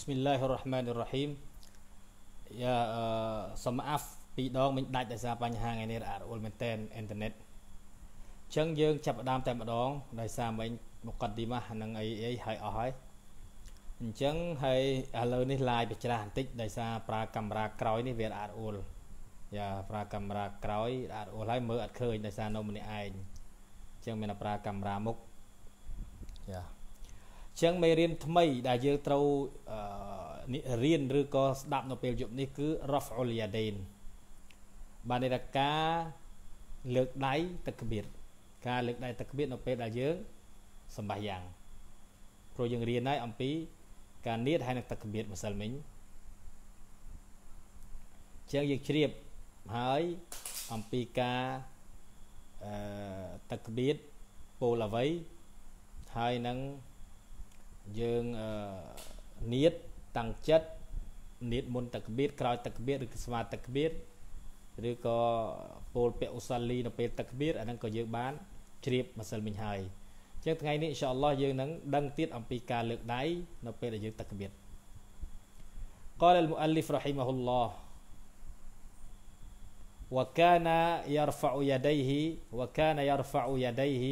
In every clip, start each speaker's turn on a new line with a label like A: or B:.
A: Bismillahirrahmanirrahim យ៉ាសូមអាប់ពីរដងមិញដាច់ដោយសារបញ្ហាថ្ងៃនេះរអ៊ុលមែនតែនអ៊ីនធឺណិតអញ្ចឹងយើង ចាប់ផ្ដើមតែម្ដងដោយសារមិញមកតឌីម៉ាស់នឹងអីអីហើយអស់ហើយអញ្ចឹងហើយឥឡូវនេះឡាយបច្រាស់បន្តិចដោយសារប្រើកាមេរ៉ាក្រោយនេះវារអ៊ុលយ៉ាប្រើកាមេរ៉ាក្រោយរអ៊ុលហើយមើលអត់ឃើញដោយសារនៅម្នាក់ឯងអញ្ចឹងមានតែប្រើកាមេរ៉ាមុខយ៉ាចឹងមេរៀនថ្មីដែលយើងត្រូវរៀនឬក៏ស្ដាប់នៅពេលយប់នេះគឺ Raf'ul Yadain បានន័យថាការលើកដៃទឹកក្បៀតការលើកដៃទឹកក្បៀតនៅពេលដែលយើងសម្បាយ៉ាងព្រោះយើងរៀនហើយអំពី ការនៀតហើយនឹងទឹកក្បៀតម្សិលមិញចឹងយើងជ្រាបហើយអំពីការអឺទឹកក្បៀតពលអ្វីហើយនឹងយើងនៀតតាំងចិត្តនៀតមុនទឹកបៀតក្រោយទឹកបៀតឬស្វាទឹកបៀតឬក៏ពលពៈឧសាលីនៅពេលទឹកបៀតអាហ្នឹងក៏យើងបានជ្រាបម្សិលមិញហើយអញ្ចឹងថ្ងៃនេះអ៊ីនសាអល់ឡោះយើងនឹងដឹងទៀតអំពីការលើកដៃនៅពេលដែលយើងទឹកបៀត قال المؤلف رحمه الله وكان يرفع يديه وكان يرفع يديه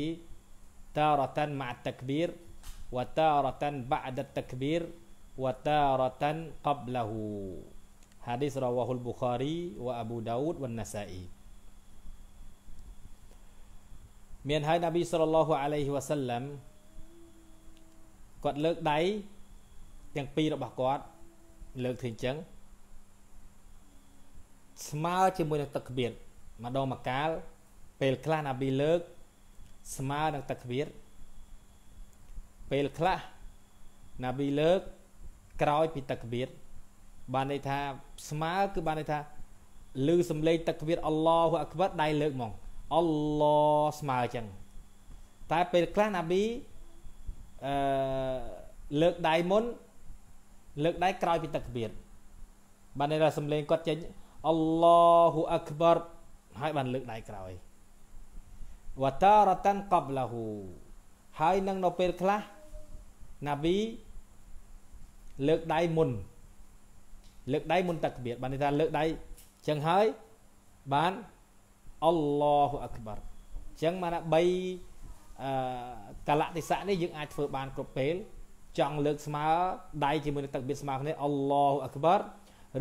A: تارة مع التكبير وتارة بعد التكبير وتارة قبله حديث رواه البخاري وأبو داود والنسائي មានហើយនប៊ីសល្លឡោះអាឡៃហ៊ីវ៉ាសាឡាំគាត់លើកដៃទាំងពីររបស់គាត់លើកធ្វើអញ្ចឹងស្មើជាមួយនឹងទឹកក្បៀតម្ដងមកកាលពេលខ្លះណាប៊ីលើកស្មើនឹងទឹកក្បៀតពេលខ្លះណាប៊ីលើកក្រោយពីទឹកវិទ្យបានន័យថាស្មើគឺបានន័យថាឮសំឡេងទឹកវិទ្យអល់ឡោះអក្បតដៃលើកមកអល់ឡោះស្មើចឹងតែពេលខ្លះណាប៊ីអឺលើកដៃមុន លើកដៃក្រោយពីទឹកវិទ្យបានន័យថាសំឡេងគាត់ចេញអល់ឡោះអក្បតហើយបានលើកដៃក្រោយវតារតាន់កបឡាហ៊ូហើយនឹងនៅពេលខ្លះណាវីលើកដៃមុនលើកដៃមុនតាក្បៀតបានន័យថាលើកដៃចឹងហើយបានអល់ឡោះអាក្បារចឹងមកថា3អឺកលតិស័កនេះយើងអាចធ្វើបានគ្រប់ពេលចង់លើក ស្មើដៃជាមួយនឹងតាក្បៀតស្មើគ្នាអល់ឡោះអាក្បារ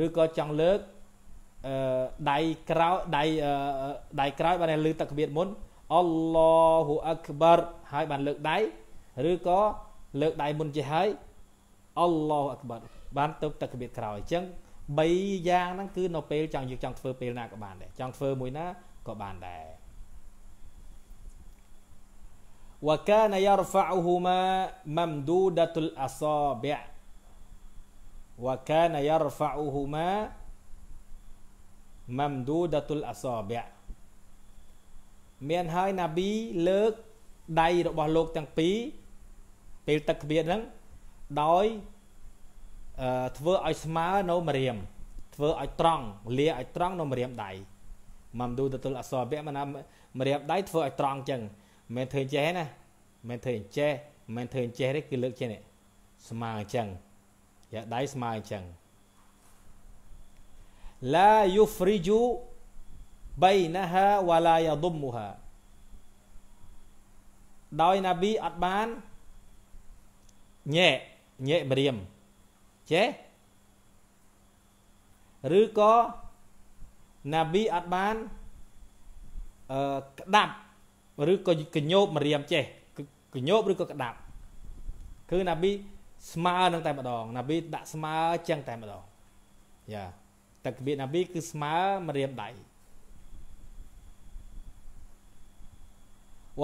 A: ឬក៏ចង់លើកអឺដៃក្រោយដៃដៃក្រោយបាន លើកតាក្បៀតមុន អល់ឡោះអាក្បារហើយបានលើកដៃឬក៏លើកដៃមុនចេះហើយអល់ឡោះអក្បតបានទៅទឹកកបៀតក្រោយអញ្ចឹង3យ៉ាងហ្នឹងគឺនៅពេលចង់យកចង់ធ្វើពេលណាក៏បានដែរចង់ធ្វើមួយណាក៏បានដែរវកានយរហ្វអហ៊ូម៉ាមមឌូដតុលអសាបិវកានយរហ្វអហ៊ូម៉ាមមឌូដតុលអសាបិមានហើយណាប៊ីលើកដៃរបស់លោកទាំងពីរពេលទឹកគ្មានហ្នឹងដោយអឺធ្វើឲ្យស្មើនៅម្រាមធ្វើឲ្យត្រង់លាឲ្យត្រង់នៅម្រាមដៃមកឌូទទួលអសរវៈមកណាម្រាមដៃធ្វើឲ្យត្រង់ចឹងមិនធ្វើចេះណាមិនធ្វើចេះមិនធ្វើចេះទេគឺលើកចេះនេះស្មើអញ្ចឹងយកដៃស្មើអញ្ចឹងឡាយូហ្វ្រីជូបៃណាហាវ៉ាឡាយ៉ាឌុមមូហាដោយណាប៊ីអត់បានញែញែម្រាមចេះឬក៏ណាប៊ីអត់បានអឺក្តាប់ឬក៏កញោបម្រាមចេះកញោបឬក៏ក្តាប់គឺណាប៊ីស្មើនឹងតែម្ដង ណាប៊ីដាក់ស្មើចឹងតែម្ដងយ៉ាតែគបៀណាប៊ីគឺស្មើម្រាមដៃ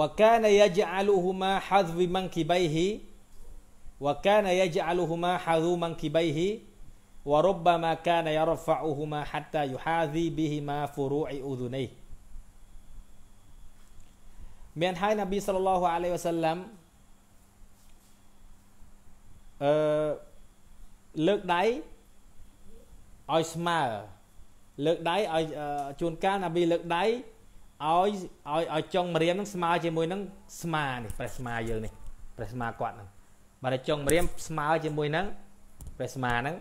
A: វកានយជ្អលហ៊ូម៉ាហាហ្វីម៉ាំគីបៃហ៊ី وكان يجعلهما حذو منكبيه وربما كان يرفعهما حتى يحاذي بهما فروع أذنيه មានហើយនប៊ីសល្លឡោះអាឡៃវ៉ាសាឡាំអឺលើកដៃឲ្យស្មើលើកដៃឲ្យជួនកាលនប៊ីលើកដៃឲ្យឲ្យឲ្យចុងម្រាមនឹងស្មើជាមួយនឹងស្មានេះព្រះស្មាយើងនេះព្រះស្មាគាត់នឹងបាទចុងម្រាមស្មើជាមួយនឹងព្រះស្មាហ្នឹង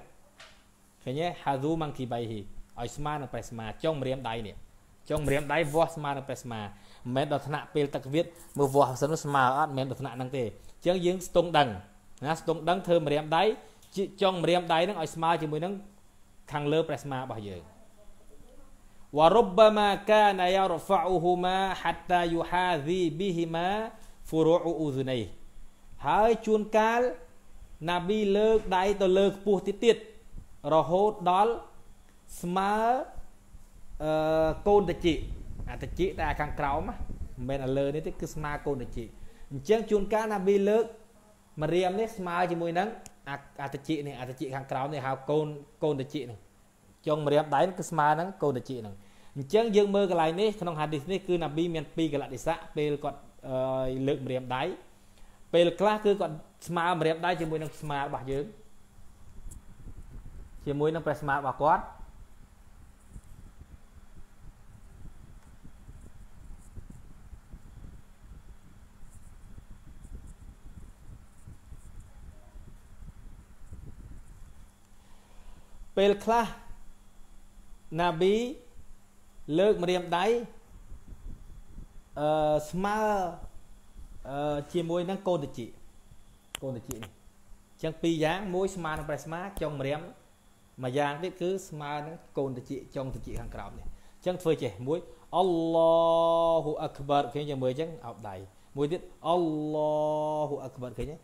A: ឃើញទេ hazu monkey baihi ឲ្យស្មើនឹងព្រះស្មាចុងម្រាមដៃនេះចុងម្រាមដៃវាស់ស្មើនឹងព្រះស្មាមិនមែនដល់ថ្នាក់ពេលទឹកវិទ្យមើលវាស់សិនស្មើអត់មិនមែនដល់ថ្នាក់ហ្នឹងទេអញ្ចឹងយើងស្ទង់ដឹងណាស្ទង់ដឹងធ្វើម្រាមដៃចុងម្រាមដៃហ្នឹងឲ្យស្មើជាមួយនឹងខាងលើព្រះស្មារបស់យើង وربما كان يرفعهما حتى يحاذي بهما فروع أذنيه ហើយជួនកាលណាប៊ីលើកដៃទៅលើខ្ពស់ទៀតទៀតរហូតដល់ស្មើអឺកូនតាជីអាតាជីតែខាងក្រោមមិនមែនលើនេះទេគឺស្មើកូនតាជីអញ្ចឹងជួនកាលណាប៊ីលើកមរៀមនេះស្មើជាមួយនឹងអាតាជីនេះអាតាជីខាងក្រោមនេះហៅកូនកូនតាជីនេះចុងមរៀមដៃគឺស្មើនឹងកូនតាជីនឹងអញ្ចឹងយើងមើលកន្លែងនេះក្នុងហាឌីសនេះគឺណាប៊ីមានពីរកលៈទេសៈពេលគាត់លើកមរៀមដៃពេលខ្លះគឺគាត់ស្មើម្រាមដៃជាមួយនឹងស្មារបស់យើងជាមួយនឹងព្រះស្មារបស់គាត់ពេលខ្លះណាប៊ីលើកម្រាមដៃអឺស្មើជាមួយនឹងកូនតជាកូនតជានេះអញ្ចឹងពីរយ៉ាងមួយស្មើនឹងប្រេះស្មាចុងម្រាមមួយយ៉ាងទៀតគឺស្មើនឹងកូនតជាចុងតជាខាងក្រោមនេះអញ្ចឹងធ្វើចេះមួយអល់ឡោហ៊ូអាក់បាត់ឃើញចាំមើលអញ្ចឹងអោបដៃមួយទៀតអល់ឡោហ៊ូអាក់បាត់ឃើញទេយ៉ា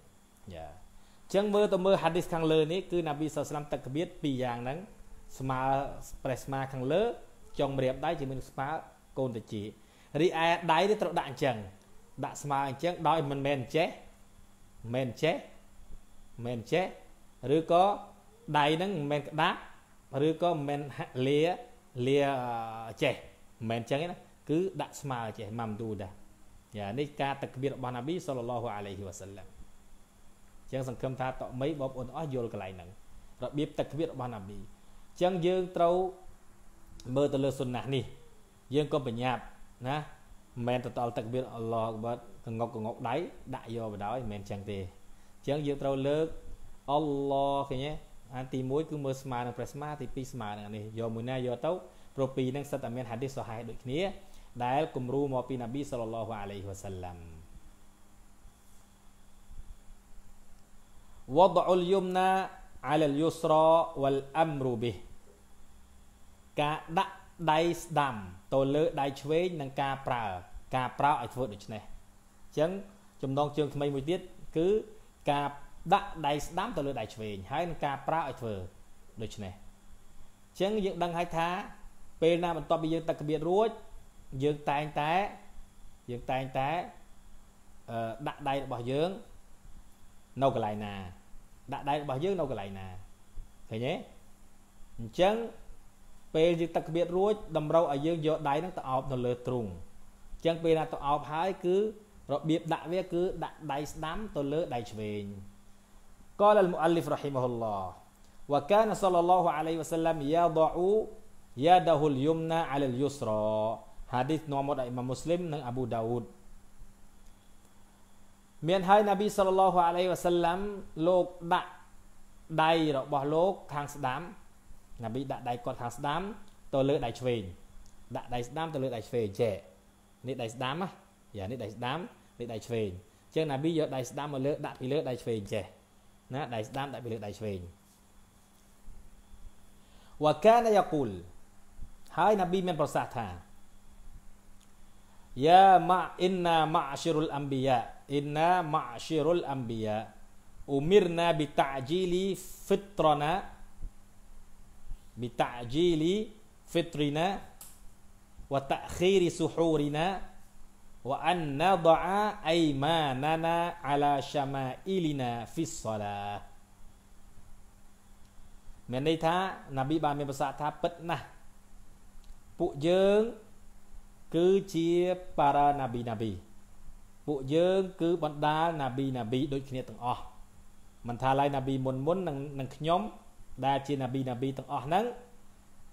A: អញ្ចឹងមើលទៅមើលហាឌីសខាងលើនេះគឺណាប៊ីសាស្លាមតកបៀតពីរយ៉ាងហ្នឹងស្មើប្រេះស្មាខាងលើចុងម្រាមដៃជាមួយនឹងស្មើកូនតជារីឯដៃនេះត្រូវដាក់អញ្ចឹងដាក់ស្មើអញ្ចឹងដោយមិនមែនចេះមិនចេះមិនចេះឬក៏ដៃហ្នឹងមិនមែនក្តាប់ឬក៏មិនមែនលាលាចេះមិនមែនអញ្ចឹងទេណាគឺដាក់ស្មើចេះម៉ាំឌូដាយ៉ានេះការតក្បៀររបស់ណាប៊ីសល្លឡោះអាឡៃហ៊ីវ៉ាសាឡាំអញ្ចឹងសង្ឃឹមថាតមីបងប្អូនទាំងអស់យល់កន្លែងហ្នឹងរបៀបតក្បៀររបស់ណាប៊ីអញ្ចឹងយើងត្រូវមើលទៅលើសុនណះនេះ យើងក៏ប្រញាប់ណាមែនទៅតល់ទឹកវាអល់ឡោះបាត់កងុកកងុកដៃដាក់យកបដោយមិនចឹងទេអញ្ចឹងយើងត្រូវលើកអល់ឡោះឃើញទេអានទី1គឺមើលស្មើនឹងព្រះស្មាទី2ស្មើនឹងនេះយកមួយណាយកទៅព្រោះពីរហ្នឹងសិតតែមានហាឌីសសហីដូចគ្នា ដែលគំរូមកពីណាប៊ីសល្លឡោះអាឡៃហ៊ីវ៉ាសាឡាំ وضع اليمنى على اليسرى والامر به ការដាក់ដៃស្ដាំទៅលើដៃឆ្វេងនិងការប្រើការប្រោសឲ្យធ្វើដូច្នេះអញ្ចឹងចំណងជើងថ្មីមួយទៀតគឺការដាក់ដៃស្ដាំទៅលើដៃឆ្វេងហើយនឹងការប្រោសឲ្យធ្វើដូច្នេះអញ្ចឹងយើងដឹងហើយថាពេលណាបន្ទាប់ពីយើងទឹកក្បៀតរួចយើងតែងតែយើងតែងតែដាក់ដៃរបស់យើងនៅកន្លែងណាដាក់ដៃរបស់យើងនៅកន្លែងណាឃើញទេអញ្ចឹងពេលយើងទឹកក្បៀតរួចតម្រូវឲ្យយើងយកដៃហ្នឹងទៅអោបនៅលើទ្រូងចឹងពេលណាទៅអោបហើយគឺរបៀបដាក់វា គឺដាក់ដៃស្ដាំទៅលើដៃឆ្វេងកលមអលីហ្វរ៉ហ៊ីមហ៊ុលឡោះវកានសលឡោះអាឡៃវសឡាំយ៉ាដអ៊ូយ៉ាដហ៊ុលយមណាអាលយុសរ៉ហាឌីសនាំមកដោយអ៊ីម៉ាមមូស្លីមនិងអាប៊ូដាវូដមានហើយនប៊ីសលឡោះអាឡៃវសឡាំលោកដាក់ដៃរបស់លោកខាងស្ដាំនប៊ីដាក់ដៃគាត់ខាងស្ដាំទៅលើដៃឆ្វេងដាក់ដៃស្ដាំទៅលើដៃឆ្វេងចេះនេះដៃស្ដាំណាយ៉ានេះដៃស្ដាំនេះដៃឆ្វេងអញ្ចឹងណាប៊ីយកដៃស្ដាំមកលើ ដាក់ពីលើដៃឆ្វេងចេះណាដៃស្ដាំដាក់ពីលើដៃឆ្វេងវកានយ៉ាគូលហើយណាប៊ីមានប្រសាសន៍ថាយ៉ាម៉ាអ៊ីនណាម៉ាអ៊ស៊ីរុលអំប៊ីយ៉ាអ៊ីនណាម៉ាអ៊ស៊ីរុលអំប៊ីយ៉ាអ៊ូមីរណាប៊ីតាជីលីហ្វិត្រណាប៊ីតាជីលីហ្វិត្រីណា وتأخير سحورنا وأن نضع أيماننا على شمائلنا في الصلاة មានន័យថាណាប៊ីបានមានប្រសាសន៍ថាពិតណាស់ពួកយើងគឺជាប៉ារ៉ាណាប៊ីណាប៊ីពួកយើង គឺបណ្ដាលណាប៊ីណាប៊ីដូចគ្នាទាំងអស់មិនថាឡើយណាប៊ីមុនមុននឹងខ្ញុំដែលជាណាប៊ីណាប៊ីទាំងអស់ហ្នឹង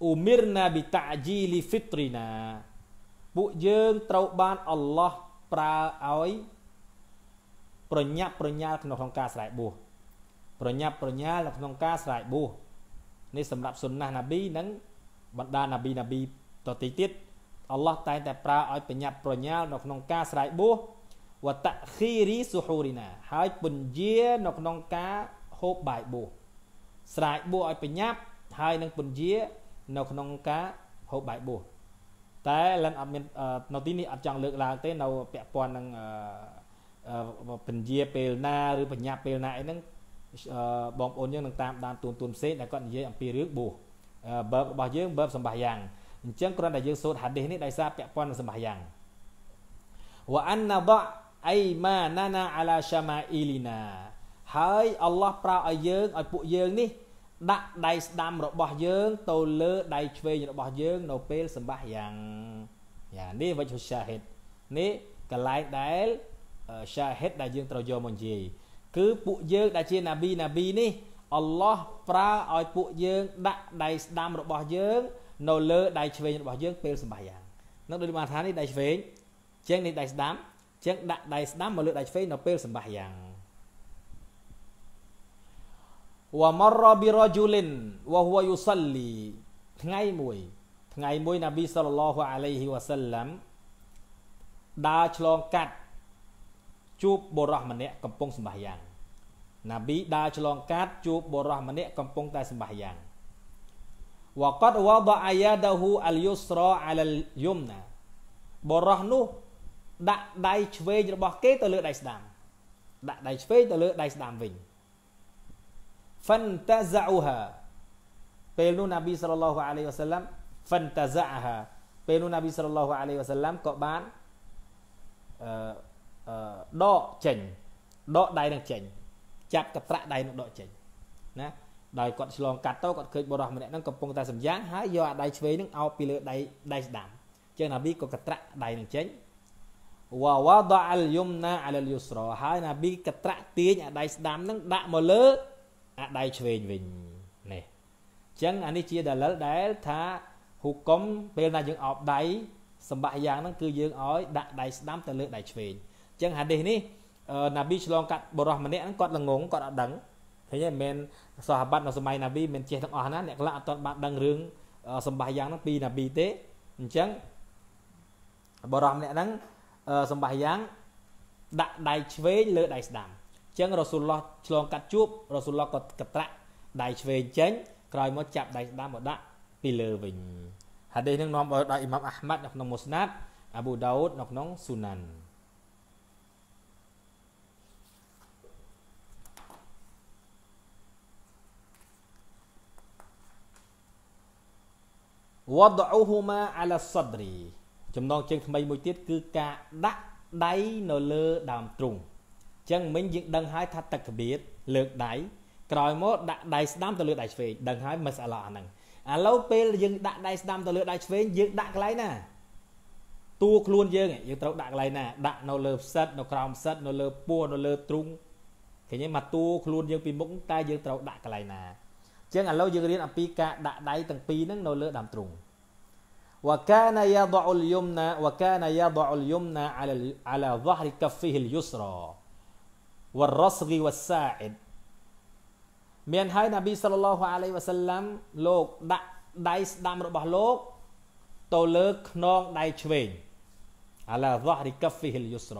A: អ៊ូមីរណាប៊ីតាជីលីហ្វីតរីណាពួកយើងត្រូវបានអល់ឡោះប្រើឲ្យប្រញាប់ប្រញាល់ក្នុងក្នុងការស្រែកបួសប្រញាប់ប្រញាល់នៅក្នុងការស្រែកបួសនេះសម្រាប់សុនណាណាប៊ីនិងបណ្ដាណាប៊ីណាប៊ីតទីទៀតអល់ឡោះតែងតែប្រើឲ្យប្រញាប់ប្រញាល់នៅក្នុងការស្រែកបួសវតខីរីសុហូរីណាហើយពន្យានៅក្នុងការហូបបាយបួសស្រែកបួសឲ្យប្រញាប់ហើយនឹងពន្យានៅក្នុងការហូបបាយបួសតែលិនអត់មាននៅទីនេះអត់ចង់លើកឡើងទេនៅពាក់ព័ន្ធនឹងពន្យាពេលណាឬបញ្ញាពេលណាអីហ្នឹងបងប្អូនយើងនឹងតាមដានទួនទួនផ្សេងដែលគាត់និយាយអំពីរឿងបួសបើបរបស់យើងបើបសម្បាយ៉ាងអញ្ចឹងគ្រាន់តែយើងសូត្រហាឌីសនេះដោយសារពាក់ព័ន្ធនឹងសម្បាយ៉ាងវ៉ាអានណាដ៉អៃម៉ាណាណាអាឡាឆាម៉ាអ៊ីលីណាហើយអល់ឡោះប្រោឲ្យយើងឲ្យពួកយើងនេះដាក់ដៃស្ដាំរបស់យើងទៅលើដៃឆ្វេងរបស់យើងនៅពេលសម្បះយ៉ាងយ៉ាងនេះវិជ្ជាសាហិតនេះកន្លែងដែលសាហិតដែលយើងត្រូវយកមកនិយាយគឺពួកយើងដែលជាណាប៊ីណាប៊ីនេះ អល់ឡោះប្រើឲ្យពួកយើង ដាក់ដៃស្ដាំរបស់យើងនៅលើដៃឆ្វេងរបស់យើង ពេលសម្បះយ៉ាងនឹងដូចបានថានេះដៃឆ្វេងជាងនេះដៃស្ដាំជាងដាក់ដៃស្ដាំមកលើដៃឆ្វេងនៅពេលសម្បះយ៉ាងវមររបីរជូលិនវហួយុសលីថ្ងៃមួយថ្ងៃមួយណាប៊ីសលឡោះអាឡៃហ៊ីវ៉ាសាឡាំដើរឆ្លងកាត់ជួបបុរសម្នាក់កំពុងសម្បាយ៉ាងណាប៊ីដើរឆ្លងកាត់ជួបបុរសម្នាក់កំពុងតែសម្បាយ៉ាងវកតវបអាយ៉ាដាហ៊ូអលយុស្រអាលយុមណាបុរសនោះដាក់ដៃឆ្វេងរបស់គេទៅលើដៃស្ដាំដាក់ដៃឆ្វេងទៅលើដៃស្ដាំវិញហ្វិនតាហ្សាអ៊ូហាពេលនោះណាប៊ីសល្លឡោះអាឡៃវ៉ាសាឡាំហ្វិនតាហ្សាហាពេលនោះណាប៊ីសល្លឡោះអាឡៃវ៉ាសាឡាំក៏បានអឺដកចេញដកដៃនឹងចេញចាប់កត្រាក់ដៃនឹងដកចេញណាដោយគាត់ឆ្លងកាត់ទៅគាត់ឃើញបរោះម្នាក់ហ្នឹងកំពុងតែសម្យ៉ាងហើយយកអាដៃឆ្វេងហ្នឹងអោបពីលើដៃដៃស្ដាំចឹងណាប៊ីក៏កត្រាក់ដៃនឹងចេញវ៉ាវ៉ាដអលយុមណាអលលយុស្រហើយណាប៊ីកត្រាក់ទាញអាដៃស្ដាំហ្នឹងដាក់មកលើអាដៃឆ្វេងវិញនេះអញ្ចឹងអានេះជាដលិលដែលថាហុកុំពេលណាយើងអោបដៃសម្បាក់យ៉ាងហ្នឹងគឺយើងឲ្យដាក់ដៃស្ដាំទៅលើដៃឆ្វេងអញ្ចឹងហាឌីសនេះណាប៊ីឆ្លងកាត់បរោះម្នាក់ហ្នឹងគាត់ល្ងងគាត់អត់ដឹងឃើញទេមិនសាហាបាត់នៅសម័យណាប៊ីមិនចេះទាំងអស់ណាអ្នកខ្លះអត់ទាន់បានដឹងរឿងសម្បាសយ៉ាងហ្នឹងពីណាប៊ីទេអញ្ចឹងបរោះម្នាក់ហ្នឹងសម្បាសយ៉ាងដាក់ដៃឆ្វេងលើដៃស្ដាំចឹងរ៉ូស៊ូលឡោះឆ្លង កាត់ជួបរ៉ូស៊ូលឡោះក៏កត្រាក់ដៃឆ្វេងចេញក្រោយមកចាប់ដៃស្ដាំមកដាក់ពីលើវិញហាឌីសនឹងនាំឲ្យដល់អ៊ីម៉ាំអាហ្មាត់នៅក្នុងមូស្ណាត់អាប៊ូដាវូដនៅក្នុងស៊ូណាន់វដអ៊ូហ៊ូម៉ាអាឡាសដ្រីចំណងជើងថ្មីមួយទៀតគឺការដាក់ដៃនៅលើដើមទ្រូងចឹងមិញយើងដឹងហើយថាទឹកកបៀតលើកដៃក្រោយមកដាក់ដៃស្ដាំទៅលើដៃឆ្វេងដឹងហើយមិនស្អល់អាហ្នឹងឥឡូវពេលយើងដាក់ដៃស្ដាំទៅលើដៃឆ្វេងយើងដាក់កន្លែងណាតួខ្លួនយើងយើងត្រូវដាក់កន្លែងណាដាក់នៅលើផ្សិតនៅក្រោមផ្សិតនៅលើពោះនៅលើទ្រូងឃើញទេមកតួខ្លួន យើងពីមុខតែយើងត្រូវដាក់កន្លែងណាចឹងឥឡូវយើងរៀនអំពីការដាក់ដៃទាំងពីរហ្នឹងនៅលើដើមទ្រូង وكان يضع اليمنى وكان يضع اليمنى على على ظهر كفه اليسرى វរសហ្គីវសាអ៊ីតមានហើយណាប៊ីសល្លឡោះអាឡៃវ៉ាសាឡាំលោកដាក់ដៃស្ដាំរបស់លោកទៅលើខ្នងដៃឆ្វេងអាឡាវ៉ារីកាហ្វីហ៊ីលយូស្រ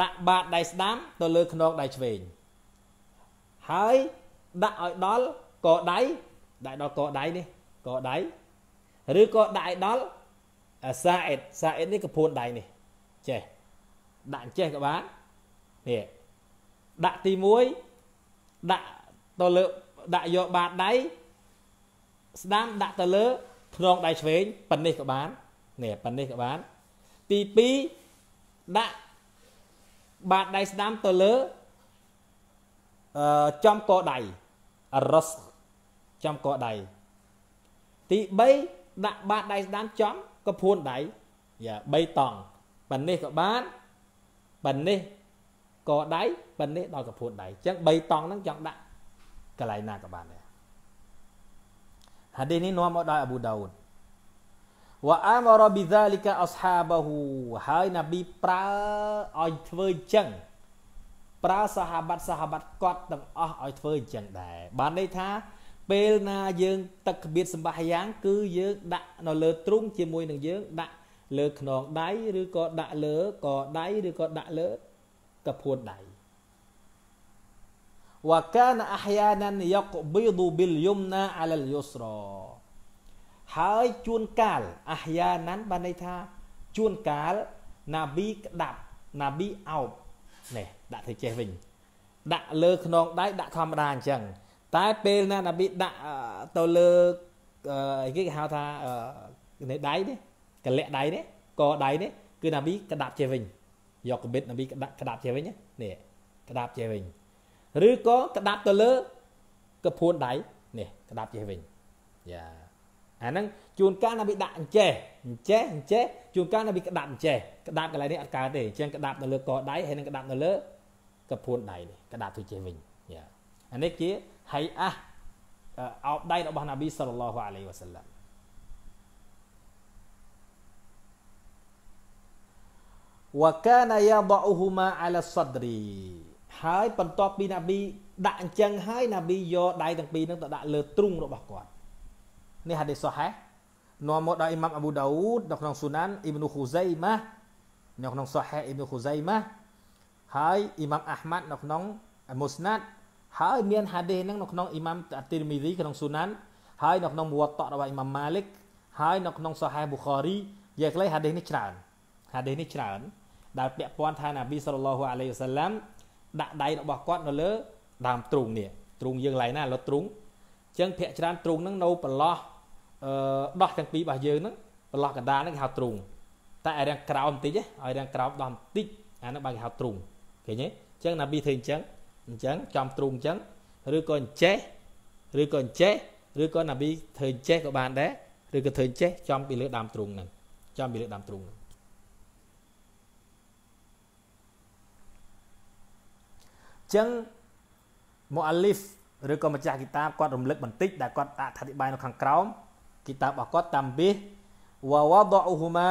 A: ដាក់បាតដៃស្ដាំទៅលើខ្នងដៃឆ្វេងហើយដាក់ឲ្យដល់កដៃដាក់ដល់កដៃនេះកដៃឬក៏ដាក់ឲ្យដល់សាអ៊ីតសាអ៊ីតនេះកពួនដៃនេះចេះដាក់ចេះក៏បាននេះដាក់ទី1ដាក់ទៅលើដាក់យកបាតដៃស្ដាំដាក់ទៅលើភ្នងដៃឆ្វេងប៉ិននេះក៏បាននេះប៉ិននេះក៏បានទី2ដាក់បាតដៃស្ដាំទៅលើអឺចំកដៃអរសចំកដៃទី3ដាក់បាតដៃស្ដាំចំកពួនដៃយ៉ា3តង់ប៉ិននេះក៏បានប៉ិននេះកដៃប៉ិននេះដល់កពួតដៃអញ្ចឹង3តង់ហ្នឹងចង់ដាក់កន្លែងណាក៏បានដែរហាឌីសនេះនាំមកដោយអប៊ូដាវដវ៉ាអាមរ៉ាប៊ីហ្សាលីកាអស្ហាបហ៊ូហើយណាប៊ីប្រើឲ្យធ្វើអញ្ចឹង ប្រើសាហាបាត់សាហាបាត់គាត់ទាំងអស់ឲ្យធ្វើអញ្ចឹងដែរបានន័យថា ពេលណាយើង ទឹកក្បៀតសម្បាយ៉ាង គឺយើងដាក់នៅលើទ្រូងជាមួយនឹងយើង ដាក់លើខ្នងដៃឬក៏ដាក់លើកដៃឬក៏ដាក់លើកពួនដៃវកានអះយ៉ានានយកប៊ីឌូប៊ីលយុមណាអាលលយុស្រហើយជួនកាលអះយ៉ានានបានន័យថាជួនកាលណាប៊ីក្តាប់ណាប៊ីអោបនេះដាក់ទៅចេះវិញដាក់លើខ្នងដៃដាក់ធម្មតាអញ្ចឹងតែពេលណាណាប៊ីដាក់ទៅលើអីគេគេហៅថានៃដៃនេះកលាក់ដៃនេះកដៃនេះគឺណាប៊ីក្តាប់ចេះវិញយកកាប៊ិតនប៊ីក្តាប់ក្តាប់ចេះវិញនេះក្តាប់ចេះវិញឬក៏ក្តាប់ទៅលើកពួនដៃនេះក្តាប់ចេះវិញយ៉ាអាហ្នឹងជួនកាលនប៊ីដាក់អញ្ចេះអញ្ចេះអញ្ចេះជួនកាលនប៊ីក្តាប់អញ្ចេះក្តាប់កន្លែងនេះអត់កើតទេអញ្ចឹងក្តាប់នៅលើកដៃហើយនឹងក្តាប់នៅលើកពួនដៃនេះក្តាប់ទៅចេះវិញយ៉ាអានេះជាហៃអះអោបដៃរបស់នប៊ីសល្លឡោះអាឡៃវ៉ាសាឡាំវកាណាយាដអ៊ូហ៊ូម៉ាអាឡាសដរីហើយបន្ទាប់ពីណាប៊ីដាក់អញ្ចឹងហើយណាប៊ីយកដៃទាំងពីរនឹងទៅដាក់លើទ្រូងរបស់គាត់នេះហាឌីសសហេះនាំមកដល់អ៊ីម៉ាំអាប៊ូដាអ៊ូដនៅក្នុងស៊ូណានអ៊ីប្នូហ៊ូសៃម៉ានៅក្នុងសហេះអ៊ីប្នូហ៊ូសៃម៉ាហើយអ៊ីម៉ាំអាហ្មាត់នៅក្នុងមូស្ណាត់ហើយមានហាឌីសនឹងនៅក្នុងអ៊ីម៉ាំអតិរមីរីក្នុងស៊ូណានហើយនៅក្នុងមវត្តរបស់អ៊ីម៉ាំម៉ាលិកហើយនៅក្នុងសហេះប៊ូខារីយ៉ាងខ្លីហាឌីសនេះច្រើនហាឌីសនេះច្រើនដែលពាក់ព័ន្ធថាណាប៊ីសលឡោះអាឡៃហ៊ីសាឡាំដាក់ដៃរបស់គាត់នៅលើដើមទ្រូងនេះទ្រូងយើងឡៃណាលុតទ្រូងអញ្ចឹងភាកច្រើនទ្រូងហ្នឹងនៅប្រឡោះអឺដោះទាំងពីររបស់យើងហ្នឹងប្រឡោះកណ្ដាលហ្នឹងគេហៅទ្រូងតែឲ្យរាងក្រោមបន្តិចឲ្យរាងក្រោមដោះបន្តិចអាហ្នឹងបើគេហៅទ្រូងឃើញទេអញ្ចឹងណាប៊ីធ្វើអញ្ចឹងអញ្ចឹងចំទ្រូងអញ្ចឹងឬក៏អញ្ចេះឬក៏អញ្ចេះឬក៏ណាប៊ីធ្វើអញ្ចេះក៏បានដែរឬក៏ធ្វើអញ្ចេះចំពីលើដើមទ្រូងហ្នឹងចំពីលើដើមទ្រូងហ្នឹងចឹងមូអាលីហ្វឬក៏ម្ចាស់គីតាបគាត់រំលឹកបន្តិចដែលគាត់អធិប្បាយនៅខាងក្រោមគីតាបរបស់គាត់តាមបេះ ووضعهما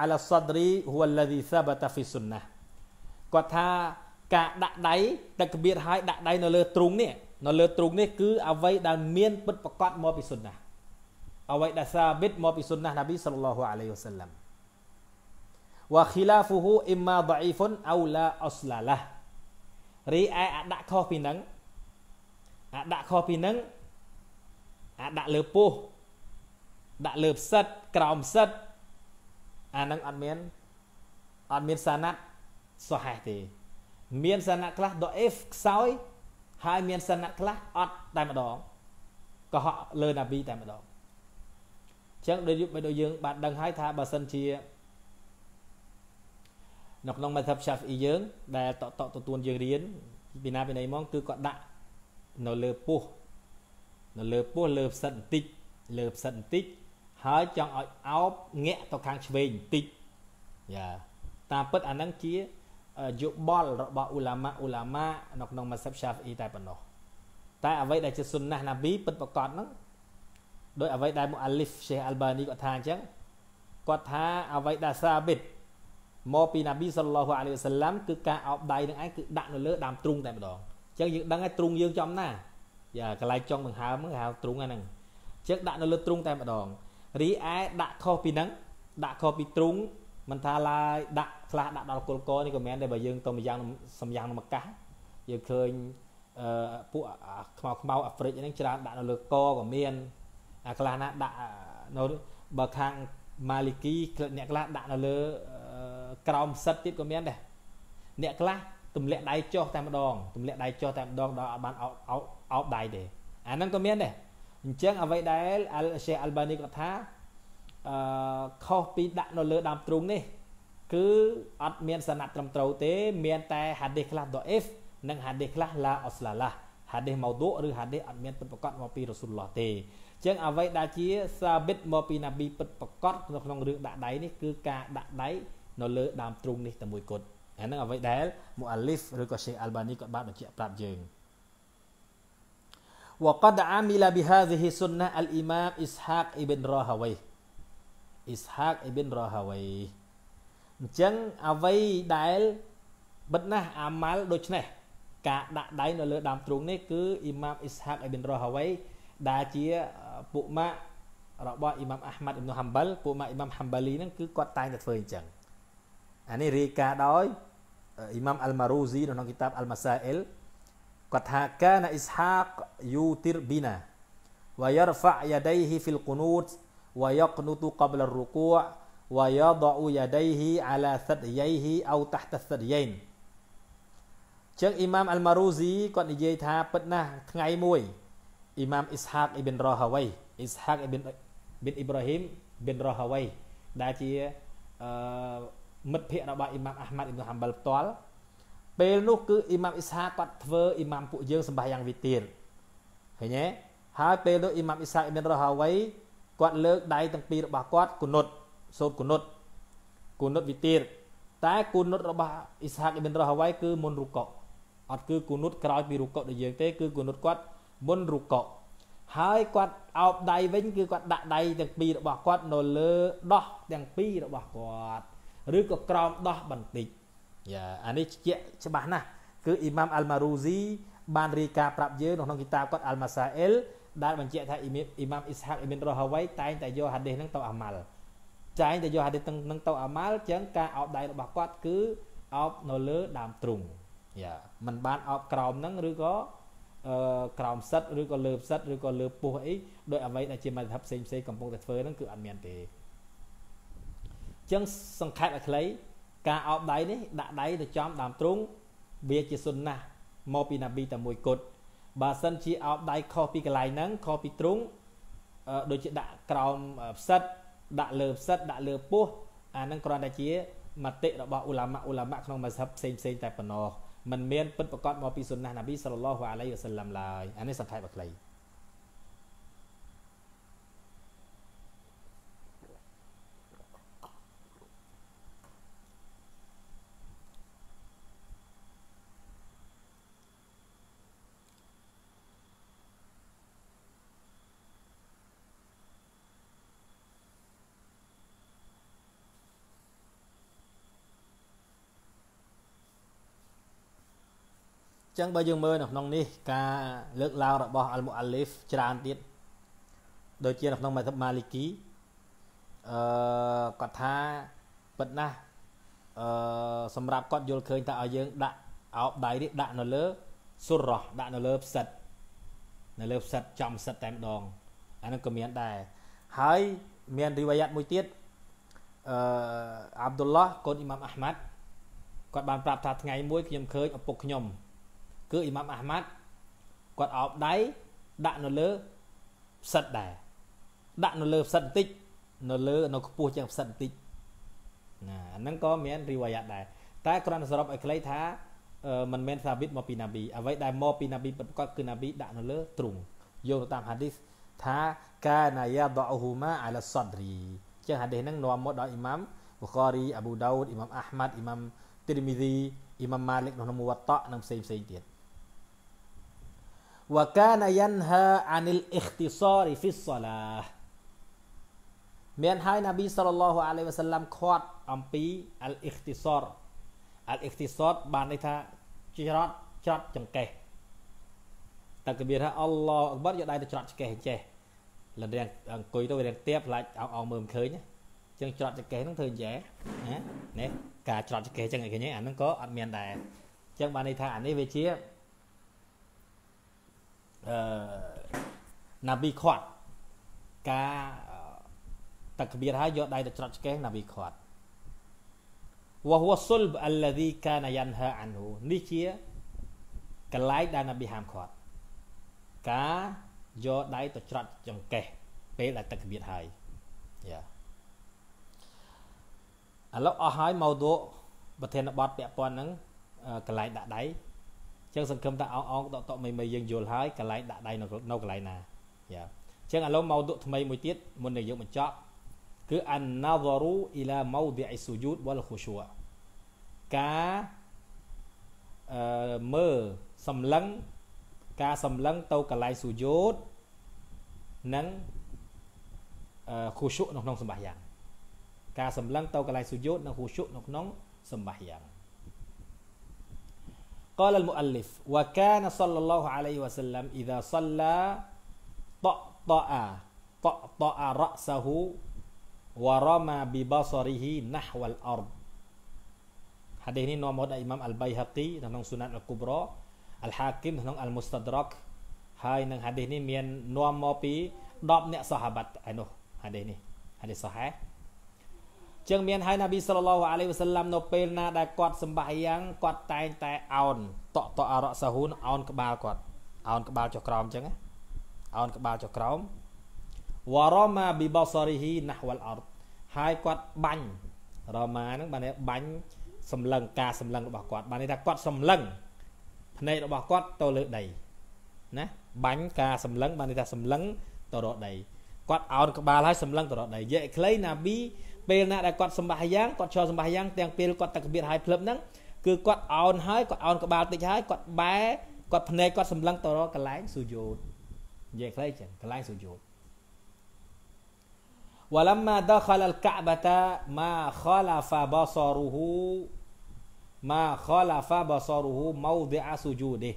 A: على الصدر هو الذي ثبت في السنه គាត់ថាការដាក់ដៃទឹកគៀតឲ្យដាក់ដៃនៅលើទ្រូងនេះនៅលើទ្រូងនេះគឺអ្វីដែលមានពិតប្រកបមកពីសុនណាអ្វីដែលសាបិតមកពីសុនណានប៊ីសល្លោះអាឡៃហ៊ីវសល្លាមវ៉ាខីឡាហ្វូហ៊ូអ៊ីម៉ាដៃហ្វុនអូឡាអស្លាឡារីឯអាដាក់ខុសពីនឹងអាដាក់ខុសពីនឹងអាដាក់លើពោះដាក់លើផ្សិតក្រោមផ្សិតអានឹងអត់មានអត់មានសាណាត់សុហេះទេ មានសាណាត់ខ្លះដអេហ្វខ្សោយហើយមានសាណាត់ខ្លះអត់តែម្ដងកុហកលើណាប៊ីតែម្ដងអញ្ចឹងដូចដូចយើងបានដឹងហើយថាបើសិនជានៅក្នុង madhab Shafi'i យើងដែលតតទទួលយើងរៀនពីណាពីណីមកគឺគាត់ដាក់នៅលើពោះនៅលើពោះលើផ្សិតបន្តិចលើផ្សិតបន្តិចហើយចង់ឲ្យអោបងាក់ទៅខាងឆ្វេងបន្តិចយ៉ាតាមពិតអានឹងជាយោបល់របស់ឧឡាម៉ាឧឡាម៉ានៅក្នុង madhab Shafi'i តែប៉ុណ្ណោះតែអ្វីដែលជាសុនណះណាប៊ីពិតប្រកបហ្នឹងដោយអ្វីដែលមុអាលីហ្វ Sheikh Albani គាត់ថាអញ្ចឹងគាត់ថាអ្វីដែលសាបិទ្ធមកពីណាប៊ីសល្លោះអាឡៃវសាឡាំគឺការអោបដៃនឹងឯងគឺដាក់នៅលើដើមទ្រូងតែម្ដងអញ្ចឹងយើងដឹងហើយទ្រូងយើងចំណាយ៉ាកន្លែងចុងដង្ហើមគេហៅទ្រូងហ្នឹងអញ្ចឹងដាក់នៅលើទ្រូងតែម្ដងរីឯដាក់ខុសពីហ្នឹងដាក់ខុសពីទ្រូងមិនថាឡើយដាក់ខ្លះដាក់ដល់គល់កនេះក៏មិនដែរបើយើងទៅម្យ៉ាងសម្យ៉ាងនឹងអាកាសយើងឃើញអឺពួកខ្មៅខ្មៅអាហ្វ្រិកហ្នឹងច្រើនដាក់នៅលើកក៏មានអាខ្លះណាដាក់នៅបើខាងម៉ាលីគីអ្នកខ្លះដាក់នៅលើក្រោមសិតទៀតក៏មានដែរអ្នកខ្លះទម្លាក់ដៃចុះតែម្ដងទម្លាក់ដៃចុះតែម្ដងដល់អត់បានអោបអោបអោបដៃទេអាហ្នឹងក៏មានដែរអញ្ចឹងអ្វីដែលអលសេអាល់បានីគាត់ថាអឺខុសពីដាក់នៅលើដើមទ្រូងនេះគឺអត់មានសណាត់ត្រឹមត្រូវទេ មាន តែ ហាឌីសខ្លះដអេហ្វនិងហាឌីសខ្លះឡាអស្លាឡាហាឌីសម៉ោឌូឬហាឌីសអត់មានពិតប្រកបមកពីរ៉ាស៊ូលឡោះទេអញ្ចឹងអ្វីដែលជាសាបិតមកពីណាប៊ីពិតប្រកបនៅក្នុងរឿងដាក់ដៃនេះគឺការដាក់ដៃនៅលើដើមទ្រូងនេះតែមួយគត់អាហ្នឹងអ្វីដែលមូអាលីហ្វឬក៏ Sheikh Albani គាត់បានបញ្ជាក់ប្រាប់យើង وقد عمل بهذه السنة الإمام إسحاق ابن راهوي إسحاق ابن راهوي អញ្ចឹងអ្វីដែលបិទណាស់អាម៉ាល់ដូចនេះការដាក់ដៃនៅលើដើមទ្រូងនេះគឺអ៊ីម៉ាមអ៊ីសហាកអ៊ីប៊ិនរ៉ូហាវៃដែលជាពុកម៉ាក់របស់អ៊ីម៉ាមអាហ្មាត់អ៊ីប៊ុនហាំបលពុកម៉ាក់អ៊ីម៉ាមហាំបាលីហ្នឹងគឺគាត់តែងតែធ្វើអញ្ចឹងអានេះរាយការណ៍ដោយអ៊ីម៉ាំអល់ម៉ារូស៊ីនៅក្នុងគីតាបអល់ម៉ាសាអ៊ីលគាត់ថាកានអ៊ីសហាកយូទីរប៊ីណា ويرفع يديه في القنوت ويقنط قبل الركوع ويضع يديه على ثدييه أو تحت الثديين ចឹងអ៊ីម៉ាមអល់ម៉ារូស៊ីគាត់និយាយថាពិតណាស់ថ្ងៃមួយអ៊ីម៉ាមអ៊ីសហាកអ៊ីប៊ិនរ៉ូហាវៃអ៊ីសហាកអ៊ីប៊ិនអ៊ីប៊ីនអ៊ីប្រាហ៊ីមប៊ិនរ៉ូហាវៃដែលជាអឺមិត្តភ័ក្តិរបស់អ៊ីម៉ាំអាហ្មាត់អ៊ីមហាំបលផ្ទាល់ពេលនោះគឺអ៊ីម៉ាំអ៊ីសហាគាត់ធ្វើអ៊ីម៉ាំពួកយើងសម្បាយ៉ាងវិទៀតឃើញទេហើយពេលនោះអ៊ីម៉ាំអ៊ីសហាអ៊ីមរ៉ហាវៃគាត់លើកដៃទាំងពីររបស់គាត់គុណុតសូត្រគុណុតគុណុតវិទៀតតែគុណុតរបស់អ៊ីសហាអ៊ីមរ៉ហាវៃគឺមុនរុកកអត់គឺគុណុតក្រោយពីរុកកដូចយើងទេគឺគុណុតគាត់មុនរុកកហើយគាត់អោបដៃវិញគឺគាត់ដាក់ដៃទាំងពីររបស់គាត់នៅលើដោះទាំងពីររបស់គាត់ឬក៏ក្រោមដោះបន្តិចយ៉ាអានេះជាក់ច្បាស់ណាស់គឺអ៊ីម៉ាមអាល់ម៉ារូស៊ីបានរាយការណ៍ប្រាប់យើងនៅក្នុងគីតាបគាត់អាល់ម៉ាសាអ៊ីលដែលបញ្ជាក់ថាអ៊ីមីអ៊ីម៉ាមអ៊ីស្ហាក់អ៊ីមីនរ៉ូហាវៃតែងតែយកហាឌីសហ្នឹងទៅអាម៉ាល់ចែងតែយកហាឌីសហ្នឹងទៅអាម៉ាល់ចឹងការអោបដៃរបស់គាត់គឺអោបនៅលើដើមទ្រូងយ៉ាมันបានអោបក្រោមហ្នឹងឬក៏អឺក្រោមផ្សិតឬក៏លើផ្សិតឬក៏លើពោះអីដោយអ្វីដែលជាមតិថាផ្សេងផ្សេងកំពុងតែធ្វើហ្នឹងគឺអត់មានទេចឹងសង្ខេបឲ្យខ្លី ការអោបដៃនេះដាក់ដៃទៅចំដើមទ្រូងវាជាសុនណាស់មកពីណាប៊ីតែមួយគត់បើសិនជាអោបដៃខុសពីកន្លែងហ្នឹងខុសពីទ្រូងដូចជាដាក់ក្រោមផ្សិតដាក់លើផ្សិតដាក់លើពោះអាហ្នឹងគ្រាន់តែជាមតិរបស់ឧឡាម៉ាឧឡាម៉ាក្នុងមស្ហិបផ្សេងផ្សេងតែប៉ុណ្ណោះមិនមានពិតប្រកបមកពីសុនណាស់ណាប៊ីសល្លឡោះអាឡៃវ៉ាសឡាំឡើយអានេះសង្ខេបឲ្យខ្លីចឹងបើយើងមើលនៅក្នុងនេះការលើកឡើងរបស់អលមុអាលីហ្វច្រើនទៀតដូចជានៅក្នុងម៉ាធម៉ាលីគីអឺគាត់ថាពិតណាស់អឺសម្រាប់គាត់យល់ឃើញថាឲ្យយើងដាក់អោបដៃនេះដាក់នៅលើសុរ៉ោះដាក់នៅលើផ្សិតនៅលើផ្សិតចំផ្សិតតែម្ដងអានឹងក៏មានដែរហើយមានរីវ៉ាយ៉ាត់មួយទៀតអឺអាប់ឌុលឡោះកូនអ៊ីម៉ាំអាហ្មាត់គាត់បានប្រាប់ថាថ្ងៃមួយខ្ញុំឃើញឪពុកខ្ញុំគឺអ៊ីម៉ាំអាហ្មាត់គាត់អោបដៃដាក់នៅលើផ្សិតដែរដាក់នៅលើផ្សិតបន្តិចនៅលើនៅខ្ពស់ជាងផ្សិតបន្តិចណាអាហ្នឹងក៏មានរីវ៉ាយ៉ាត់ដែរតែគ្រាន់តែសរុបឲ្យខ្លីថា មិនមែនសាប៊ីតមកពីណាប៊ីអ្វីដែលមកពីណាប៊ីពិតប្រាកដគឺណាប៊ីដាក់នៅលើទ្រូងយកទៅតាមហាឌីសថាកាណាយ៉ាដអហ៊ូម៉ាអាឡាសដរីជាហាឌីសហ្នឹងនាំមកដោយអ៊ីម៉ាំបូខារីអប៊ូដោតអ៊ីម៉ាំអាហ្មាត់អ៊ីម៉ាំទីរមីឌីអ៊ីម៉ាំម៉ាលិកក្នុងមវត្តតនិងផ្សេងផ្សេងទៀត وكان ينهى عن الاختصار في الصلاة មានហើយនប៊ីសលឡោះអាឡៃវ៉ាសាឡាំខាត់ អំពីអលអ៊ីខ្ទីសរអលអ៊ីខ្ទីសរបានន័យថាច្រត់ច្រត់ចង្កេះតើកបៀរថាអល់ឡោះអក្បរយកដៃទៅច្រត់ចង្កេះចេះលរៀងអង្គុយទៅរៀងទៀបផ្លាច់អោអោមើលមិនឃើញចឹងច្រត់ចង្កេះហ្នឹងធ្វើយ៉ែណានេះការច្រត់ចង្កេះចឹងឯងអាហ្នឹងក៏អត់មានដែរចឹងបានន័យថាអានេះវាជាណាប៊ីខាត់ការតកបៀរហើយយកដៃទៅច្រត់ឆ្កេះណាប៊ីខាត់ وهو صلب الذي كان ينهى عنه នេះជាកលែងដែលណាប៊ីហាមខាត់ការយកដៃទៅច្រត់ចង្កេះ ពេលដែលតកបៀរហើយយ៉ាឥឡូវអស់ហើយមកទោប្រធានបទពាក់ព័ន្ធនឹងកលែងដាក់ដៃចឹងសង្ឃឹមថាអោអោដកតមីមីយើងយល់ហើយកន្លែងដាក់ដៃនៅនៅកន្លែងណាយ៉ាចឹងឥឡូវមកទុកថ្មីមួយទៀតមុននឹងយើងបញ្ចប់គឺអានណាវរូអ៊ីឡាម៉ោឌីអ៊ីស៊ូយូតវលខូឈួការអឺមើលសម្លឹងការសម្លឹងទៅកន្លែងស៊ូយូតនិងអឺខូឈួនៅក្នុងសម្បាយ៉ាងការសម្លឹងទៅកន្លែងស៊ូយូតនិងខូឈួនៅក្នុងសម្បាយ៉ាង قال المؤلف وكان صلى الله عليه وسلم إذا صلى طأطأ طأطأ رأسه ورمى ببصره نحو الأرض هذا هنا نوع إمام البيهقي نحن سنان الكبرى الحاكم نحن المستدرك هاي نحن هذا هنا من نوع مو بي ضب نحن صحابات هذا هنا هذا صحيح ចឹងមានហើយណាប៊ីសល្លោះអាឡៃវ៉ាសាឡាំនៅពេលណាដែលគាត់សម្បាយ៉ាងគាត់តែងតែអោនតក់តក់អរៈសាហ៊ូនអោនក្បាលគាត់អោនក្បាលចុះក្រោមចឹងអោនក្បាលចុះក្រោមវ៉ារ៉ាម៉ាប៊ីបសរីហ៊ីណាស់វ៉លអរហើយគាត់បាញ់រ៉ាម៉ាហ្នឹងបានន័យបាញ់សម្លឹងការសម្លឹងរបស់គាត់បានន័យថាគាត់សម្លឹងភ្នែករបស់គាត់ទៅលើដីណាបាញ់ការសម្លឹងបានន័យថាសម្លឹងទៅរកដីគាត់អោនក្បាលហើយសម្លឹងទៅរកដីយេក្លៃណាប៊ីពេលណាដែលគាត់សម្បាសយ៉ាងគាត់ឈរសម្បាសយ៉ាងទាំងពេលគាត់តែកម្រិតហើយភ្លឹបហ្នឹងគឺគាត់អោនហើយគាត់អោនក្បាលតិចហើយគាត់បែគាត់ភ្នែកគាត់សម្លឹងទៅរកកន្លែងសុយោតនិយាយខ្លីចឹងកន្លែងសុយោត ولما دخل الكعبة ما خلف بصره ما خلف بصره موضع سجوده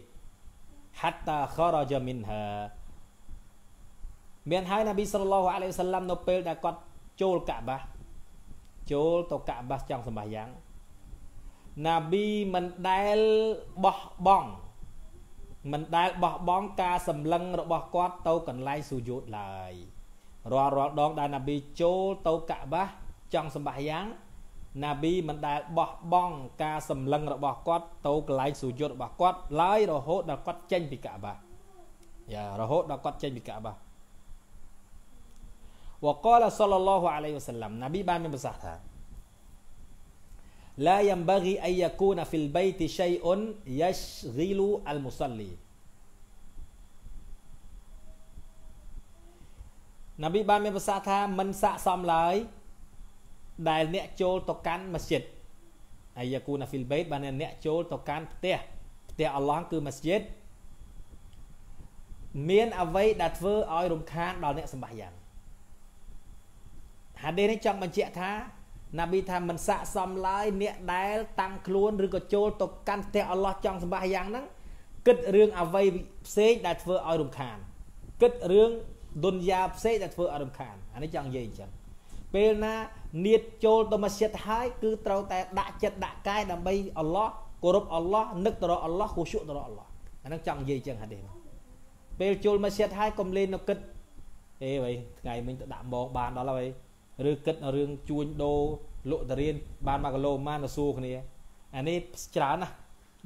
A: حتى خرج منها មានហើយនប៊ីសល្លោះអាឡៃវសាឡាំនៅពេលដែលគាត់ចូលកាបាចូលទៅកាបាសចង់សម្បាយ៉ាងណាប៊ីមិនដែលបោះបង់មិនដែលបោះបង់ការសម្លឹងរបស់គាត់ទៅកន្លែងស៊ូយូតឡើយរាល់រាល់ដងដែលណាប៊ីចូលទៅកាបាសចង់សម្បាយ៉ាងណាប៊ីមិនដែលបោះបង់ការសម្លឹងរបស់គាត់ទៅកន្លែងស៊ូយូតរបស់គាត់ឡើយរហូតដល់គាត់ចេញពីកាបាសយ៉ារហូតដល់គាត់ចេញពីកាបាសវកលសលឡោះអាឡៃវសឡាំណាប៊ីបានមានប្រសាសន៍ថាឡាយ៉ាំបាហ្គីអាយ៉ាគូណាហ្វីលបៃទីឆៃអុនយ៉ាស្ហ្គីលូអលមូសលីណាប៊ីបានមានប្រសាសន៍ថាមិនស័កសមឡើយ ដែលអ្នកចូលទៅកាន់មស្ជីតអាយ៉ាគូណាហ្វីលបៃតបានអ្នកចូលទៅកាន់ផ្ទះផ្ទះអល់ឡោះគឺមស្ជីតមានអ្វីដែលធ្វើឲ្យរំខានដល់អ្នកសម្បះយ៉ាងហាឌីសនេះចង់បញ្ជាក់ថាណាប៊ីថាមិនស័កសមឡើយអ្នកដែល តាំងខ្លួនឬក៏ចូលទៅកាន់ផ្ទះអល់ឡោះចង់សម្បះយ៉ាងហ្នឹងគិតរឿងអ្វីផ្សេងដែលធ្វើឲ្យរំខានគិតរឿងឌុនយ៉ាផ្សេងដែលធ្វើឲ្យរំខានអានេះចង់និយាយអញ្ចឹងពេលណានៀតចូលទៅមស្យិតហើយគឺត្រូវតែដាក់ចិត្តដាក់កាយដើម្បីអល់ឡោះគោរពអល់ឡោះនឹកទៅរកអល់ឡោះគូឈក់ទៅរកអល់ឡោះអានឹងចង់និយាយអញ្ចឹងហាឌីសពេលចូលមស្យិតហើយកុំលេងនៅគិតអេវ៉ៃថ្ងៃមិញទៅដាក់មកបានដល់ហើយឬគិតរឿងជួញដូរលក់តរៀនបាន1គីឡូម៉ានទៅសួរគ្នាអានេះច្រើនណាស់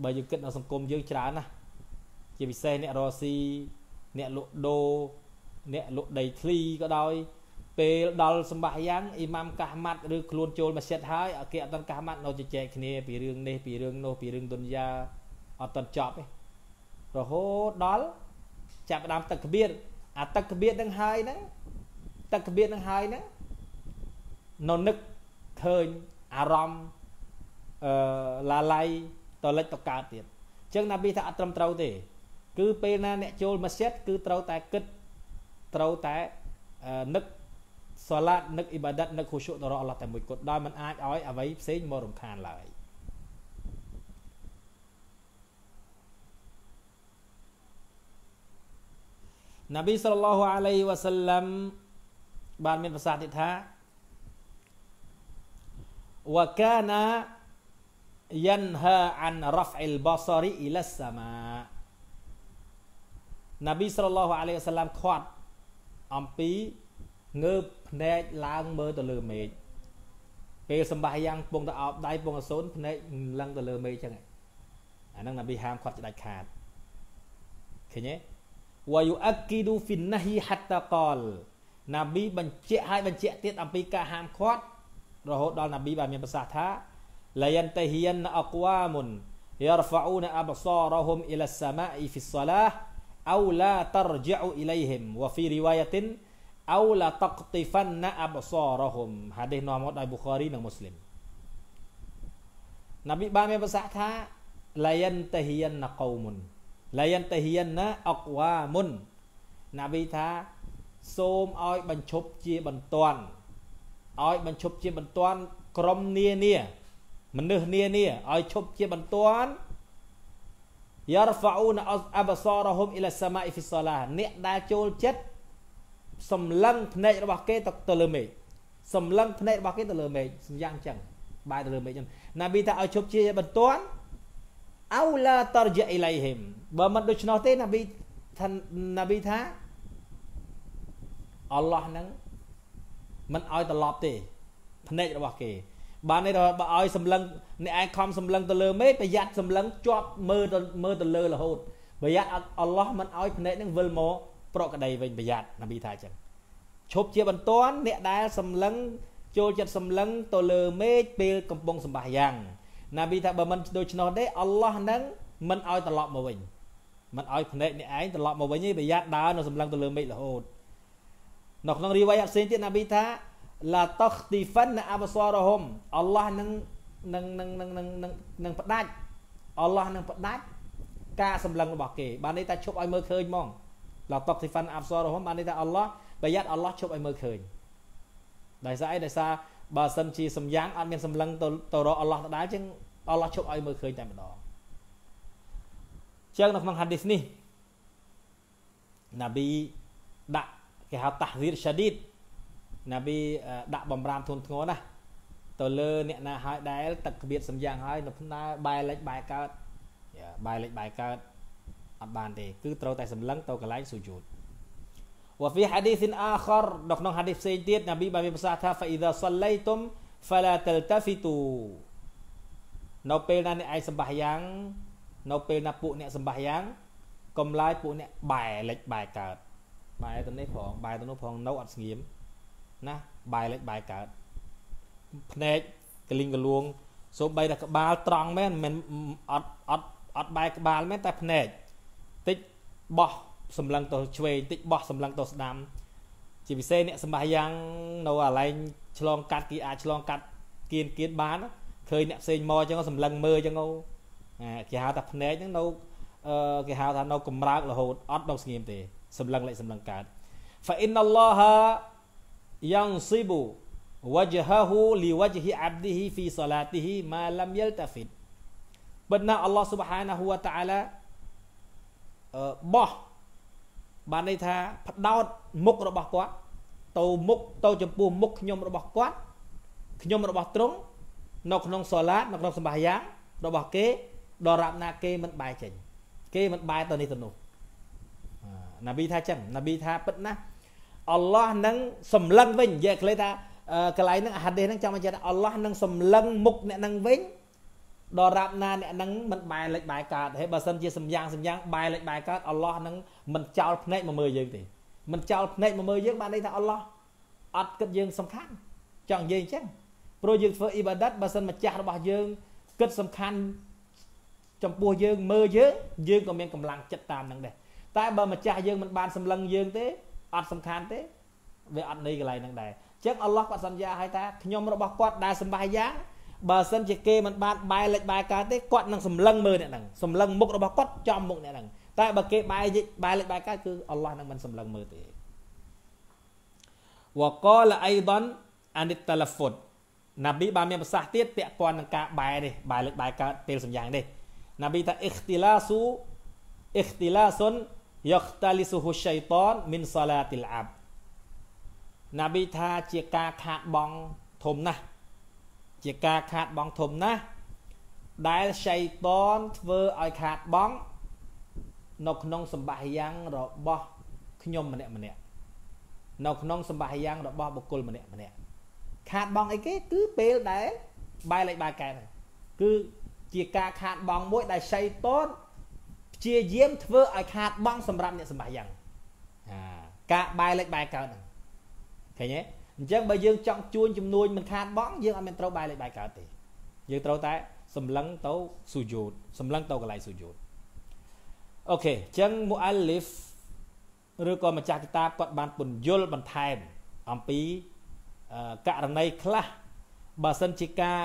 A: បើយើងគិតនៅសង្គមយើងច្រើនណាស់ជាពិសេសអ្នករស់ស៊ីអ្នកលក់ដូរអ្នកលក់ដីធ្លីក៏ដោយ ពេលដល់សម្បាយ៉ាងអ៊ីម៉ាំកាស់ម៉ាត់ឬខ្លួនចូលមស្ជីតហើយគេអត់តន់កាស់ម៉ាត់នៅជជែកគ្នាពីរឿងនេះពីរឿងនោះពីរឿងទុនយ៉ាអត់តន់ចប់ទេរហូតដល់ចាប់ដើមទឹកក្បៀតអាទឹកក្បៀតនឹងហើយហ្នឹងទឹកក្បៀតនឹងហើយហ្នឹងនៅនឹកឃើញអារម្មណ៍អឺឡាឡៃតលិចតកើតទៀតអញ្ចឹងណាប៊ីថាអត់ត្រឹមត្រូវទេ គឺពេលណា អ្នកចូលមស្ជីតគឺត្រូវតែគិតត្រូវតែនឹកសាឡាតនឹកអ៊ីបាដាតនឹកហ៊ូស៊ូតរអល់ឡោះតែមួយគត់ដោយมันអាចឲ្យអ្វីផ្សេងមករំខានឡើយណាប៊ីសល្លឡោះអាឡៃវ៉ាសាឡាំបាន មានប្រសាសន៍ទៀតថា وكان ينهى عن رفع البصر إلى السماء នប៊ីសរឡោះអាឡៃសាឡាមខាត់អំពីងើបភ្នែកឡើងមើលទៅលើមេឃពេលសម្បាសយ៉ាងពងទៅអោបដៃពងអសូនភ្នែកឡើងទៅលើមេឃចឹងអាហ្នឹងនប៊ីហាមខាត់ដាច់ខាតឃើញទេវ៉ាយូអាគីឌូហ្វីនណាហ៊ីហាត់តាកលណាប៊ីបញ្ជាក់ឲ្យបញ្ជាក់ទៀតអំពីការហាមឃាត់រហូតដល់នប៊ីបានមានប្រសាសន៍ថាលាយន្តហ៊ីនអកវ៉ាមុន يرفعون أبصارهم إلى السماء في الصلاة أو لا ترجع إليهم وفي رواية أو لا تقطفن أبصارهم ហាឌីសនាំមកដោយប៊ូខារីនិងមូស្លីមនប៊ីបានមានប្រសាសន៍ថាលាយន្តហ៊ីនកោមុនលាយន្តហ៊ីនអកវ៉ាមុននប៊ីថាសូមឲ្យបញ្ឈប់ជាបន្ទាន់ឲ្យបញ្ឈប់ជាបន្ទាន់ក្រុមនានាមនុស្សនានាឲ្យឈប់ជាបន្ទាន់យ៉ារហ្វាអ៊ូនអបសារហ៊ុមអ៊ីឡាសាម៉ាអ៊ីហ្វីសាឡាអ្នកដែលចូលចិត្តសម្លឹងភ្នែករបស់គេទៅទៅលើមេឃសម្លឹងភ្នែករបស់គេទៅលើមេឃយ៉ាងចឹងបាយទៅលើមេឃចឹងណាប៊ីថាឲ្យឈប់ជាបន្ទាន់អោឡាតរជាអ៊ីឡៃហ៊ីមបើមិនដូច្នោះទេណាប៊ីថាណាប៊ីថាអល់ឡោះនឹងមិនឲ្យត្រឡប់ទេភ្នែករបស់គេ បាននេះបើឲ្យសម្លឹង អ្នកឯងខំសម្លឹងទៅលើមេប្រយ័ត្នសម្លឹងជាប់មើលទៅមើលទៅលើរហូតប្រយ័ត្នអល់ឡោះមិនឲ្យភ្នែកនឹងវិលមកប្រកដីវិញប្រយ័ត្ននប៊ីថាអញ្ចឹងឈប់ជាបន្ទាន់អ្នកដែលសម្លឹងចូលចិត្តសម្លឹងទៅលើមេឃពេលកំពុងសម្បះយ៉ាងណាប៊ីថាបើមិនដូច្នោះទេអល់ឡោះនឹងមិនឲ្យត្រឡប់មកវិញមិនឲ្យភ្នែកអ្នកឯងត្រឡប់មកវិញទេប្រយ័ត្នដើរនៅសម្លឹងទៅលើមេឃរហូតនៅក្នុងរីវ៉ៃអត់ផ្សេងទៀតណាប៊ីថាឡាតខទីហ្វិនណាអាបសរហុំអល់ឡោះនឹងនឹងនឹងនឹងនឹងនឹងផ្ដាច់អល់ឡោះនឹងផ្ដាច់ការសម្លឹងរបស់គេបានន័យថាឈប់ឲ្យមើលឃើញហ្មងឡាតខទីហ្វិនអាបសរហុំបានន័យថាអល់ឡោះប្រយ័ត្នអល់ឡោះឈប់ឲ្យមើលឃើញដោយសារអីដោយសារបើសិនជាសំយ៉ាងអត់មានសម្លឹងទៅទៅរកអល់ឡោះដដែលចឹងអល់ឡោះឈប់ឲ្យមើលឃើញតែម្ដងចឹងនៅក្នុងហាឌីសនេះណាប៊ីដាក់គេហៅតាហ្ស៊ីរឆាឌីតណាប៊ីដាក់បំរាមធនធ្ងរណាស់ទៅលើអ្នកណាហើយដែលទឹកក្បៀតសំយ៉ាងហើយនៅផ្នែកបាយលិចបាយកើត បាយលិចបាយកើតអត់បានទេគឺ ត្រូវតែសម្លឹងទៅកន្លែងស៊ូយូត وفي حديث آخر នៅក្នុង hadith ផ្សេងទៀតនប៊ីបានមានប្រសាសន៍ថា فإذا صليتم فلا تلتفتوا នៅពេលណាអ្នកឯងសម្បះយ៉ាង នៅពេលណាពួកអ្នកសម្បះយ៉ាងកុំឡាយពួកអ្នកបែលិចបែកើតបាយទៅនេះផងបាយទៅនោះផងនៅអត់ស្ងៀមណាបាយលិចបាយកើតភ្នែកកលិងកលួងសូម្បីតែក្បាលត្រង់មែនមិនអត់អត់អត់បែកក្បាលមែនតែភ្នែកតិចបោះសម្លឹងទៅឆ្វេងតិចបោះសម្លឹងទៅស្ដាំជាពិសេសអ្នកសម្បាយ៉ាង នៅកន្លែងឆ្លងកាត់គេអាចឆ្លងកាត់គៀនគៀនបានឃើញអ្នកផ្សេងមកអញ្ចឹងសម្លឹងមើលអញ្ចឹងគេហៅថាភ្នែកហ្នឹងនៅគេហៅថានៅកំរើករហូតអត់ដល់ស្ងៀមទេសម្លឹងលេខសម្លឹងកើត fa inna allaha yansibu wajhahu li wajhi abdihi fi salatihi ma lam yaltafit ប៉ុន្តែ Allah subhanahu wa ta'ala បោះបានន័យថាផ្ដោតមុខរបស់គាត់ទៅមុខទៅចំពោះមុខខ្ញុំរបស់គាត់ខ្ញុំរបស់ទ្រង់នៅក្នុងសាឡាតនៅក្នុងសម្បាយ៉ាងរបស់គេដរាបណាគេមិនបែរចេញគេមិនបែរទៅនេះទៅនោះណាប៊ីថាចឹងណាប៊ីថាពិតណាស់អល់ឡោះនឹងសម្លឹងវិញនិយាយខ្លីថាកន្លែងហ្នឹងហាឌីសហ្នឹងចាំបញ្ជាក់ថាអល់ឡោះនឹងសម្លឹងមុខអ្នកហ្នឹងវិញដល់រាប់ណាអ្នកហ្នឹងមិនបែរលិចបែរកើតហើយបើសិនជាសម្យ៉ាងសម្យ៉ាងបែរលិចបែរកើតអល់ឡោះនឹងមិនចោលភ្នែកមកមើលយើងទេមិនចោលភ្នែកមកមើលយើងបានន័យថាអល់ឡោះអត់គិតយើងសំខាន់ចង់និយាយអញ្ចឹងព្រោះយើងធ្វើអ៊ីបាដាតបើសិនម្ចាស់របស់យើង គិតសំខាន់ចំពោះយើងមើលយើងយើងក៏មានកម្លាំងចិត្តតាមនឹងដែរតែបើម្ចាស់យើងមិនបានសម្លឹងយើងទេអត់សំខាន់ទេវាអត់នៃកន្លែងហ្នឹងដែរអញ្ចឹងអល់ឡោះគាត់សន្យាឲ្យថាខ្ញុំរបស់គាត់ដែលសម្បាយយ៉ាងបើសិនជាគេមិនបានបែរលិចបែរកើតទេគាត់នឹងសម្លឹងមើលអ្នកហ្នឹងសម្លឹងមុខរបស់គាត់ចំមុខអ្នកហ្នឹងតែបើគេបែរយិចបែរលិចបែរកើតគឺអល់ឡោះនឹងមិនសម្លឹងមើលទេវកលអៃដនអានិតតាឡាហ្វុតណាប៊ីបានមានប្រសាសន៍ទៀតពាក់ព័ន្ធនឹងការបែរនេះបែរលិចបែរកើតពេលសម្យ៉ាងនេះណាប៊ីថាអ៊ីខ្ទីឡាស៊ូអ៊ីខ្ទីឡាសុនយកតាលីសុហ៊ូសៃតនមិនសាឡាទីលអាប់ណាប៊ីថាជាការខាតបង់ធំណាស់ជាការខាតបង់ធំណាស់ដែលសៃតនធ្វើឲ្យខាតបង់នៅក្នុងសម្បះយ៉ាងរបស់ខ្ញុំម្នាក់ម្នាក់នៅក្នុងសម្បះយ៉ាងរបស់បុគ្គលម្នាក់ម្នាក់ខាតបង់អីគេគឺពេលដែលបែរលេខបែរកែគឺជាការខាតបង់មួយដែលសៃតនព្យាយាមធ្វើឲ្យខាតបង់សម្រាប់អ្នកសម្បាយ៉ាងអាការបែរលេខបែរកើតហ្នឹងឃើញទេអញ្ចឹងបើយើងចង់ជួញចំនួនមិនខាតបង់យើងអត់មានត្រូវបែរលេខបែរកើតទេយើងត្រូវតែសម្លឹងទៅស៊ូយូត សម្លឹងទៅកន្លែងស៊ូយូតអូខេអញ្ចឹងមូអាលីហ្វឬក៏ម្ចាស់គីតាគាត់បានពន្យល់បន្ថែមអំពីករណីខ្លះបើសិនជាការ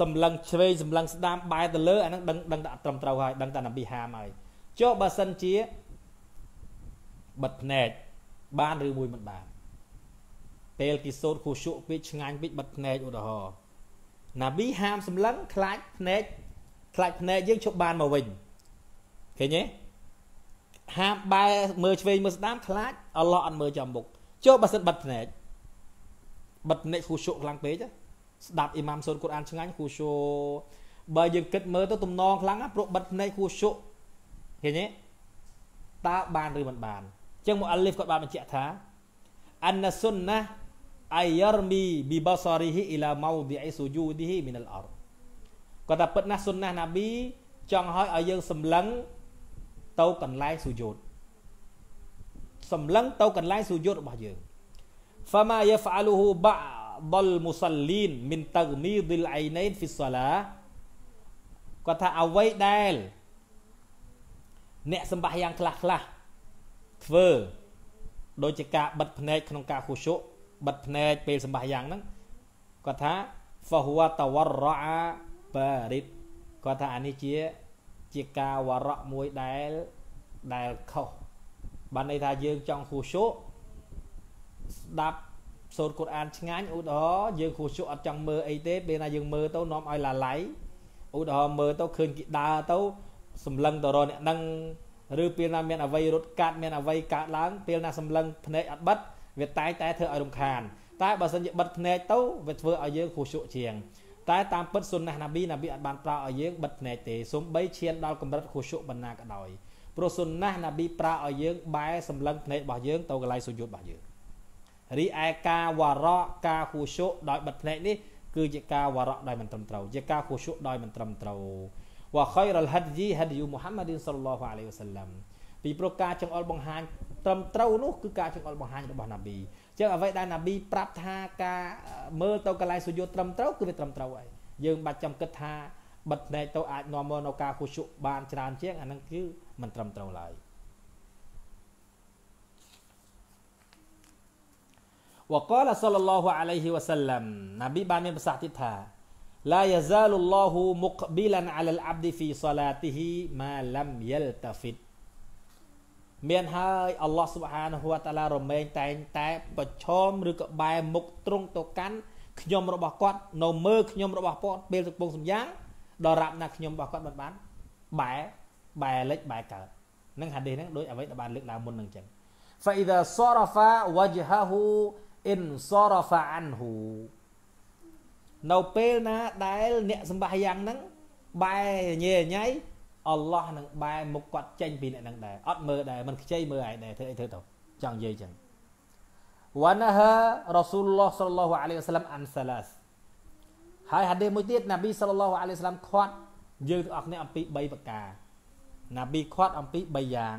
A: សម្លឹងឆ្វេងសម្លឹងស្ដាំបែរទៅលើអានឹងដឹងដឹងតែអត់ត្រឹមត្រូវហើយដឹងតែអំពីហាមហើយចុះបើសិនជាបិទភ្នែកបានឬមួយមិនបានពេលគេសូត្រខុសជក់ពេកឆ្ងាញ់ពេកបិទភ្នែកឧទាហរណ៍ណាប៊ីហាមសម្លឹងខ្លាចភ្នែកខ្លាចភ្នែកយើងឈប់បានមកវិញឃើញទេហាមបែមើលឆ្វេងមើលស្ដាំខ្លាចអល់ឡោះអត់មើលចំមុខចុះបើសិនបិទភ្នែកបិទភ្នែកខុសជក់ខ្លាំងពេកស្ដាប់អ៊ីម៉ាមសូត្រកូរ៉ានឆ្ងាញ់ខុសជក់បើយើងគិតមើលទៅទំនងខ្លាំងណាព្រោះបិទភ្នែកខុសជក់ឃើញទេតើបានឬមិនបានអញ្ចឹងមកអាលីហ្វគាត់បានបញ្ជាក់ថាអានសុនណាអាយរមីប៊ីបសារីហ៊ីអ៊ីឡាម៉ោឌីអ៊ីស៊ូយូឌីហ៊ីមីនអលអរគាត់ថាពិតណាស់សុនណាណាប៊ីចង់ឲ្យឲ្យយើង សម្លឹងទៅកន្លែងស៊ូយូតសម្លឹងទៅកន្លែងស៊ូយូតរបស់យើង فما يفعله بعض المصلين من تغميض العينين في الصلاه គាត់ថាអ្វីដែលអ្នកសម្បះយ៉ាងខ្លះខ្លះធ្វើ ដូចជាការបិទភ្នែកក្នុងការខុសុបិទភ្នែកពេលសម្បះយ៉ាងហ្នឹងគាត់ថា فهو تورع بارد គាត់ថាអានេះជាជាការវរៈមួយដែលដែលខុសបានន័យថាយើងចង់ខុសុស្ដាប់សូត្រកូរ៉ានឆ្ងាញ់ឧទាហរណ៍យើងខុសុអត់ចង់មើលអីទេពេលណាយើងមើលទៅនាំឲ្យឡាល័យឧទាហរណ៍មើលទៅឃើញគេដើរទៅសម្លឹងទៅរកអ្នកនឹងឬពេលណាមានអវ័យរត់កាត់មានអវ័យកើតឡើងពេលណាសម្លឹងភ្នែកអត់បិទវាតែតែធ្វើឲ្យរំខានតែបើសិនជាបិទភ្នែកទៅវាធ្វើឲ្យយើងខុសជក់ជាងតែតាមពិតសុនណះណាប៊ីណាប៊ីអត់បានប្រើឲ្យយើងបិទភ្នែកទេសូម្បីឈានដល់កម្រិតខុសជក់បណ្ណាក៏ដោយព្រោះសុនណះណាប៊ីប្រើឲ្យយើង បែរសម្លឹងភ្នែករបស់យើង ទៅកន្លែងសុយុទ្ធរបស់យើងរីឯការវរៈការខុសជក់ដោយបិទភ្នែកនេះគឺជាការវរៈដោយមិនត្រឹមត្រូវ ជាការខុសជក់ដោយមិនត្រឹមត្រូវវ៉ាខៃរលហិតយីហិតយូមូហាម៉ាឌីនសល្លោះអាឡៃវ៉ាសាឡាំពីប្រការចង្អុលបង្ហាញត្រឹមត្រូវនោះគឺការចង្អុលបង្ហាញរបស់ណាប៊ីអញ្ចឹងអ្វីដែលណាប៊ីប្រាប់ថាការមើលទៅកន្លែងសុយោត្រឹមត្រូវគឺវាត្រឹមត្រូវហើយយើងបាច់ចាំគិតថាបិទភ្នែកទៅអាចនាំមកនៅការខុសជក់បានច្រើនជាងអាហ្នឹងគឺមិនត្រឹមត្រូវឡើយវកលសលឡោះអាឡៃហ៊ីវ៉ាសាឡាំណាប៊ីបានមានប្រសាសន៍ទៀតថា لا يزال الله مقبلا على العبد في صلاته ما لم يلتفت មានហើយអល់ឡោះស៊ុបហានហួតាឡារមែងតែងតែ ប្រឈមឬក៏បែរមុខត្រង់ទៅកាន់ខ្ញុំរបស់គាត់នៅមើលខ្ញុំរបស់គាត់ពេលកំពុងសំយ៉ាងដល់រាប់ណាខ្ញុំរបស់គាត់មិនបាន បែរបែរលិចបែរកើតនឹងហាឌីសហ្នឹងដូចអ្វីដែលបានលើកឡើងមុនហ្នឹងចឹង فإذا صرف وجهه إن صرف عنه នៅពេលណាដែលអ្នកសម្បះយ៉ាងហ្នឹងបែរញេញ៉ៃអល់ឡោះនឹងបែរមុខគាត់ចេញពីអ្នកហ្នឹងដែរអត់មើលដែរមិនខ្ចីមើលឯងដែរធ្វើអីធ្វើទៅចង់និយាយចឹងវ៉ាណាហារ៉ាស៊ូលឡោះសល្លោះអាឡៃវសាឡាំអានសាឡាសហើយហាឌីសមួយទៀតណាប៊ីសល្លោះអាឡៃវសាឡាំខាត់យើងទាំងអស់គ្នាអំពី3ប្រការ ណាប៊ីខាត់អំពី3យ៉ាង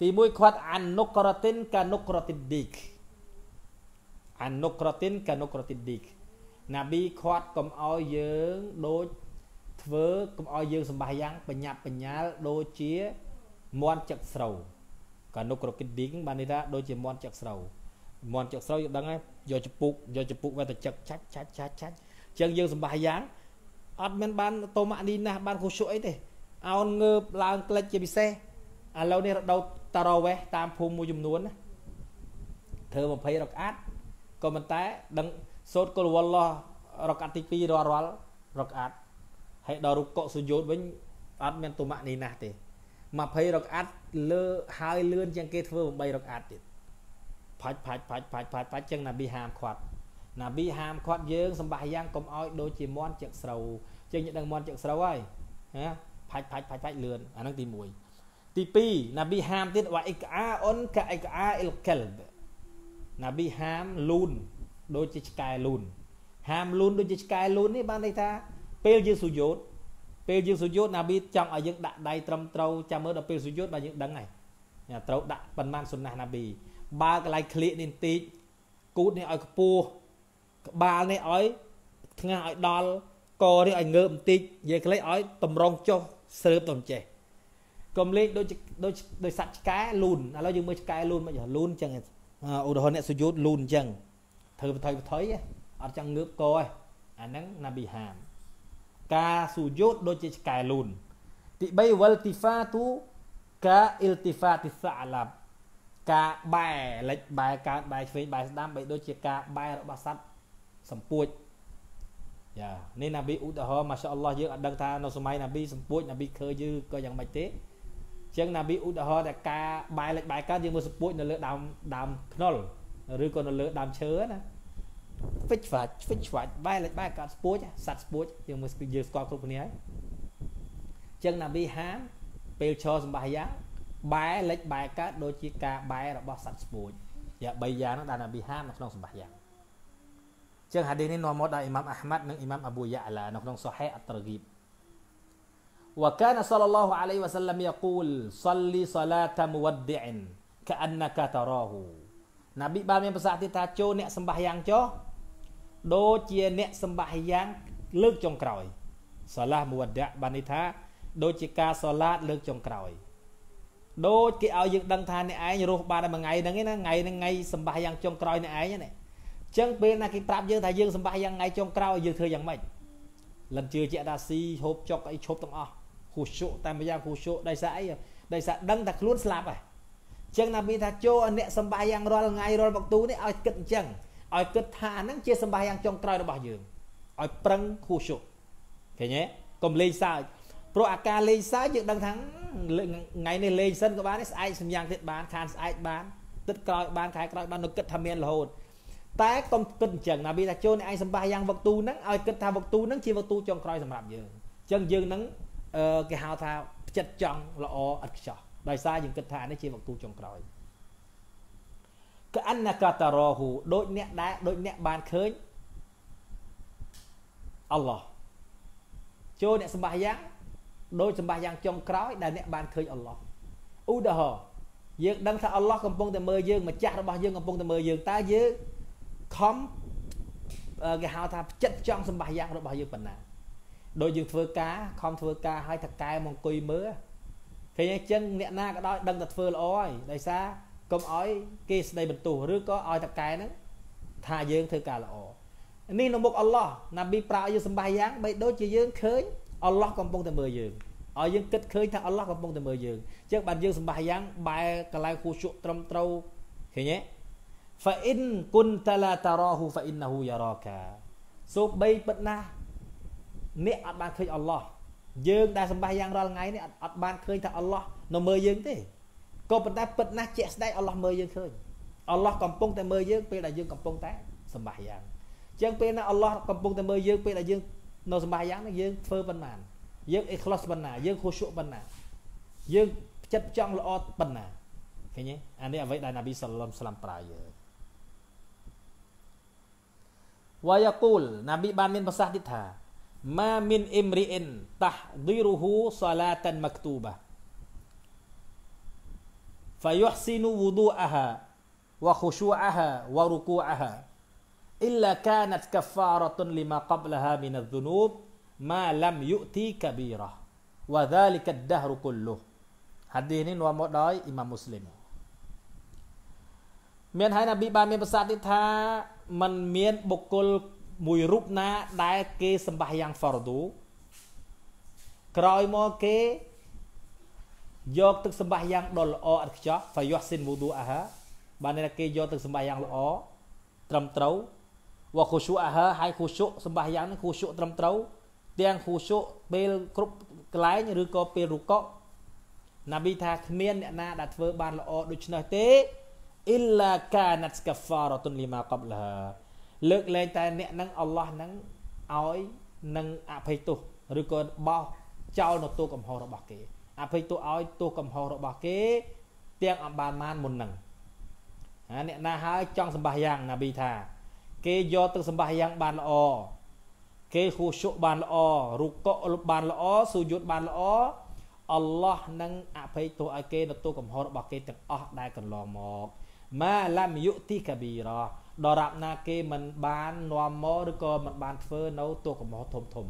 A: ទី1ខាត់អានុក្រតិនកានុក្រតិឌីកអានុក្រតិនកានុក្រតិឌីកណាប៊ីគាត់កុំឲ្យយើងដូចធ្វើកុំឲ្យយើងសម្បះយ៉ាង បញ្ញាប់បញ្ញាល ដូចជាមន់ចឹកស្រូវកានុក្រគិតឌីងបាននេះថាដូចជាមន់ចឹកស្រូវមន់ចឹកស្រូវយើងដឹងហើយយកចពុកយកចពុកវាទៅចឹកចាច់ចាច់ចាច់ចាច់ចឹងយើងសម្បះយ៉ាងអត់មានបានតូម៉ានីណាស់បានគូសុអីទេអោនងើបឡើងក្លិចជាពិសេសឥឡូវនេះរដូវតារ៉ូវេតាមភូមិមួយចំនួនធ្វើ20រកអាត់ក៏ប៉ុន្តែដឹងសូត្រកុលវល់ឡោះរកាត់ទី2រាល់រាល់រកាត់ហើយដល់រុកកសុយោតវិញអត់មានតុមៈនេះណាស់ទេ20រកាត់លើហើយលឿនជាងគេធ្វើ8រកាត់ទៀតផាច់ផាច់ផាច់ផាច់ផាច់ផាច់ចឹងណាប៊ីហាមខាត់ ណាប៊ីហាមខាត់យើងសម្បាសយ៉ាងកុំឲ្យដូចជាមន់ជាស្រូវចឹងយើងដឹងមន់ជាស្រូវហើយណាផាច់ផាច់ផាច់ផាច់លឿនអាហ្នឹងទី1ទី2ណាប៊ីហាមទៀតវ៉ាអ៊ីកអាអុនកាអ៊ីកអាអ៊ីលកលបណាប៊ីហាមលូនដូចជាឆ្កែលូនហាមលូនដូចជាឆ្កែលូននេះបានន័យថាពេលយើងសុយោតពេលយើងសុយោតណាប៊ីចង់ឲ្យយើងដាក់ដៃត្រឹមត្រូវចាំមើលដល់ពេលសុយោតបាទយើងដឹងហើយត្រូវដាក់ប៉ុន្មានសុណាស់ណាប៊ីបើកន្លែងក្លៀកនេះបន្តិចគូតនេះឲ្យខ្ពស់ក្បាលនេះឲ្យថ្ងាសឲ្យដល់កនេះឲ្យងើបបន្តិចនិយាយខ្លីឲ្យតម្រង់ចុះស្រើបតំចេះកុំលេងដូចដូចដោយសัตว์ឆ្កែលូនឥឡូវយើងមើលឆ្កែលូនមកលូនអញ្ចឹងឧទាហរណ៍អ្នកសុយោតលូនអញ្ចឹងធ្វើបថុយបថុយអត់ចង់ងើបកឯងអាហ្នឹងណាប៊ីហាមការស៊ូយូតដូចជាឆ្កែលូនទី3វលទីហ្វាទូការអ៊ីលទីហ្វាទីសាឡាប់ការបែលិចបែកើតបែឆ្វេងបែស្ដាំបីដូចជាការបែរបស់សត្វសម្ពួចយ៉ានេះណាប៊ីឧទាហរណ៍ម៉ាសាអល់ឡោះយើងអត់ដឹងថានៅសម័យណាប៊ីសម្ពួចណាប៊ីឃើញឬក៏យ៉ាងម៉េចទេអញ្ចឹងណាប៊ីឧទាហរណ៍តែការបែលិចបែកើតយើងមើលសម្ពួចនៅលើដើមដើមខ្នុរឬក៏នៅលើដើមឈើណាវិចវាច់វិចវាច់បែរលេចបែរកាត់ស្ពួចសัตว์ស្ពួចយើងមើលយើងស្គាល់គ្រប់គ្នាហើយចឹងណាប៊ីហាមពេលឈរសម្បាយ៉ាបែរលេចបែរកើតដូចជាការបែររបស់សัตว์ស្ពួចយ៉ា3យ៉ាងហ្នឹងដែលណាប៊ីហាមនៅក្នុងសម្បាយ៉ាចឹងហាឌីសនេះនាំមកដោយអ៊ីម៉ាំអាហ្មាត់និងអ៊ីម៉ាំអាប៊ូយ៉ាឡានៅក្នុងសូហេអត្រហ្គីប وكان صلى الله عليه وسلم يقول صلي صلاة مودع كأنك تراه ណាប៊ីបានមានប្រសាសន៍ទៀតថាចូលអ្នកសម្បះយ៉ាងចោះដូចជាអ្នកសម្បះយ៉ាងលើកចុងក្រោយសាឡាមូវដៈបានន័យថាដូចជាការសាឡាតលើកចុងក្រោយដូចគេឲ្យយើងដឹងថាអ្នកឯងរស់បានតែមួយថ្ងៃហ្នឹងឯណាថ្ងៃហ្នឹងថ្ងៃសម្បះយ៉ាងចុងក្រោយអ្នកឯងណាអញ្ចឹងពេលណាគេប្រាប់យើងថាយើងសម្បះយ៉ាងថ្ងៃចុងក្រោយយើងធ្វើយ៉ាងម៉េចលិនជឿជាក់ថាស៊ីហូបចុកអីឈប់ទាំងអស់ហ៊ូសុតែម្យ៉ាងហ៊ូសុដោយសារអីដោយសារដឹងថាខ្លួនស្លាប់ហើយចឹងណាមីថាចូលអ្នកសម្បាយ៉ាងរាល់ថ្ងៃរាល់មកទូនេះឲ្យគិតអញ្ចឹងឲ្យគិតថាហ្នឹងជាសម្បាយ៉ាងចុងក្រោយរបស់យើងឲ្យប្រឹងហ៊ូសុខឃើញទេកុំលេងសើចព្រោះអាការលេងសើចយើងដឹងថាថ្ងៃនេះលេងសិនក៏បាន ស្អែកសម្យ៉ាងទៀតបានខានស្អែកបានទឹកក្រោយបានខែក្រោយបាននៅគិតថាមានរហូតតែកុំគិតអញ្ចឹងណាមីថាចូលអ្នកឯងសម្បាយ៉ាងវឹកទូហ្នឹងឲ្យគិតថាវឹកទូហ្នឹងជាវឹកទូចុងក្រោយសម្រាប់យើងអញ្ចឹងយើងនឹងគេហៅថាចិត្តចង់ល្អឥតខ្ចោះដោយសារយើងគិតថានេះជាវគ្គចុងក្រោយកអណ្ណកតរហ៊ូដូចអ្នកដែរដូចអ្នកបានឃើញអល់ឡោះចូលអ្នកសម្បះយ៉ាង ដូចសម្បះយ៉ាងចុងក្រោយដែលអ្នកបានឃើញអល់ឡោះឧទាហរណ៍យើងដឹងថាអល់ឡោះកំពុងតែមើលយើងម្ចាស់របស់យើងកំពុងតែមើលយើងតើយើងខំគេហៅថាចិត្តចង់សម្បះយ៉ាង របស់យើងប៉ុណ្ណាដូចយើងធ្វើការ ខំធ្វើការឲ្យថាកែមកអង្គុយមើលឃើញអញ្ចឹងអ្នកណាក៏ដោយដឹងតែធ្វើល្អហើយដោយសារកុំឲ្យ គេស្ដីបន្ទោសឬក៏ឲ្យតកែហ្នឹងថាយើងធ្វើការល្អនេះនៅមុខអល់ឡោះណាប៊ីប្រាយើងសម្បាយ៉ាងបីដូចជាយើងឃើញអល់ឡោះកំពុងតែមើលយើងឲ្យយើងគិតឃើញថាអល់ឡោះកំពុងតែមើលយើងអញ្ចឹងបានយើងសម្បាយ៉ាង បែរកលែងគូជក់ត្រឹមត្រូវឃើញទេ فإن كنت لا تراه فإنه يراك សូម្បីពិតណាស់អ្នកអត់បានឃើញអល់ឡោះយើងដែលសម្បះយ៉ាងរាល់ថ្ងៃនេះអត់បានឃើញថាអល់ឡោះនៅមើលយើងទេក៏ប៉ុន្តែពិតណាស់ជាក់ស្ដែងអល់ឡោះមើលយើងឃើញអល់ឡោះកំពុងតែមើលយើងពេលដែលយើងកំពុងតែសម្បះយ៉ាងចឹងពេលណាអល់ឡោះកំពុងតែមើលយើងពេលដែលយើងនៅសម្បះយ៉ាងហ្នឹងយើងធ្វើប៉ុណ្ណា យើង ikhlas ប៉ុណ្ណាយើង khushu ប៉ុណ្ណា យើងចិត្តចង់ល្អប៉ុណ្ណាឃើញទេអានេះអ្វីដែលនប៊ីសល្លមស្លាំប្រើយើងវ៉ាយ៉ាគូលនប៊ីបានមានប្រសាសន៍ទៀតថា ما من امرئ تحضره صلاة مكتوبة فيحسن وضوءها وخشوعها وركوعها إلا كانت كفارة لما قبلها من الذنوب ما لم يؤتي كبيرة وذلك الدهر كله من مين بكل មួយរូបណា ដែល គេសម្បះយ៉ាងហ្វរឌូក្រោយមកគេយកទឹកសម្បះយ៉ាងដ៏ល្អឥតខ្ចោះហ្វយុះស៊ីនវូឌូអាហា បានតែគេយកទឹកសម្បះយ៉ាងល្អត្រឹមត្រូវវ៉ាខូស៊ូអាហាហើយខូស៊ូសម្បះយ៉ាងនេះខូស៊ូត្រឹមត្រូវទាំងខូស៊ូពេលគ្រប់កន្លែងឬក៏ពេលរុកកណាប៊ីថាគ្មានអ្នកណាដែលធ្វើ បានល្អដូច្នេះទេអ៊ីឡាកាណាត់ស្កាហ្វារ៉តុនលីម៉ាកបលាលើកលែងតែអ្នកនឹងអល់ឡោះនឹងឲ្យនឹងអភ័យទោសឬក៏បោះចោលនៅទូកំហុសរបស់គេ អភ័យទោសឲ្យទូកំហុសរបស់គេ ទាំងអំបានបានមុននឹងណាអ្នកណាហើយចង់សម្បះយ៉ាងណាប៊ីថាគេយកទឹកសម្បះយ៉ាងបានល្អគេហ៊ូសុបានល្អរុកកបានល្អសុយុតបានល្អអល់ឡោះនឹងអភ័យទោសឲ្យគេនៅទូកំហុសរបស់គេទាំងអស់ដែលកន្លងមកម៉ាឡាមយុទីកាប៊ីរ៉ាដរាបណាគេមិនបាន នាំមកឬក៏មិនបានធ្វើនៅទូកំហុសធំធំ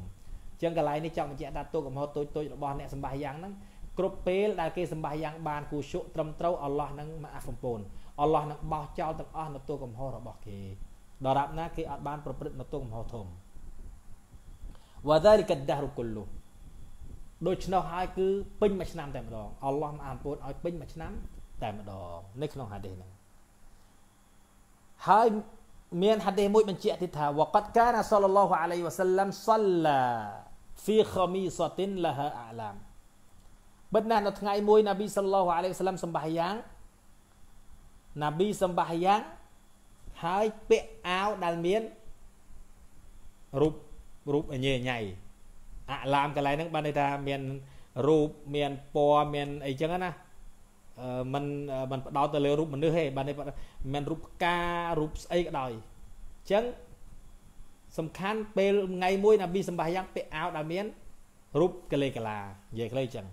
A: អញ្ចឹងកន្លែងនេះចង់បញ្ជាក់ថាទូកំហុសតូចតូចរបស់អ្នកសម្បះយ៉ាងហ្នឹងគ្រប់ពេលដែលគេសម្បះយ៉ាងបានគូជក់ត្រឹមត្រូវអល់ឡោះនឹងមកអាកំពូនអល់ឡោះនឹងបោះចោលទាំងអស់នៅទូកំហុសរបស់គេ ដរាបណា គេអត់បាន ប្រព្រឹត្តនៅទូកំហុសធំវ៉ាដាលីកដាហ៍រុគុលលូដូច្នោះហើយគឺពេញមួយឆ្នាំតែម្ដងអល់ឡោះមកអាកំពូនឲ្យពេញមួយឆ្នាំតែម្ដងនៅក្នុងហាឌីសហ្នឹងហើយមានហាឌីសមួយបញ្ជាក់ទៀតថាវកាត់កាណាសលឡោះអាឡៃវ៉ាសាឡាំសឡា في خميصة لها أعلام បិទណាស់នៅថ្ងៃមួយ ណាប៊ីសលឡោះអាឡៃវ៉ាសាឡាំសម្បាយ៉ាងណាប៊ីសម្បាយ៉ាងហើយពាក់អាវដែលមានរូបរូបអញេញ៉ៃអាឡាមកន្លែងហ្នឹងបានន័យថាមានរូបមានពណ៌មានអីចឹងណាมันมันផ្ដោតទៅលើរូបមនុស្សទេបាទនេះមិនរូបផ្ការូបស្អីក៏ដោយអញ្ចឹងសំខាន់ពេលថ្ងៃមួយនប៊ីសម្បាយ៉ាងពាក់អាវដែលមានរូបកលេកលានិយាយខ្លីអញ្ចឹង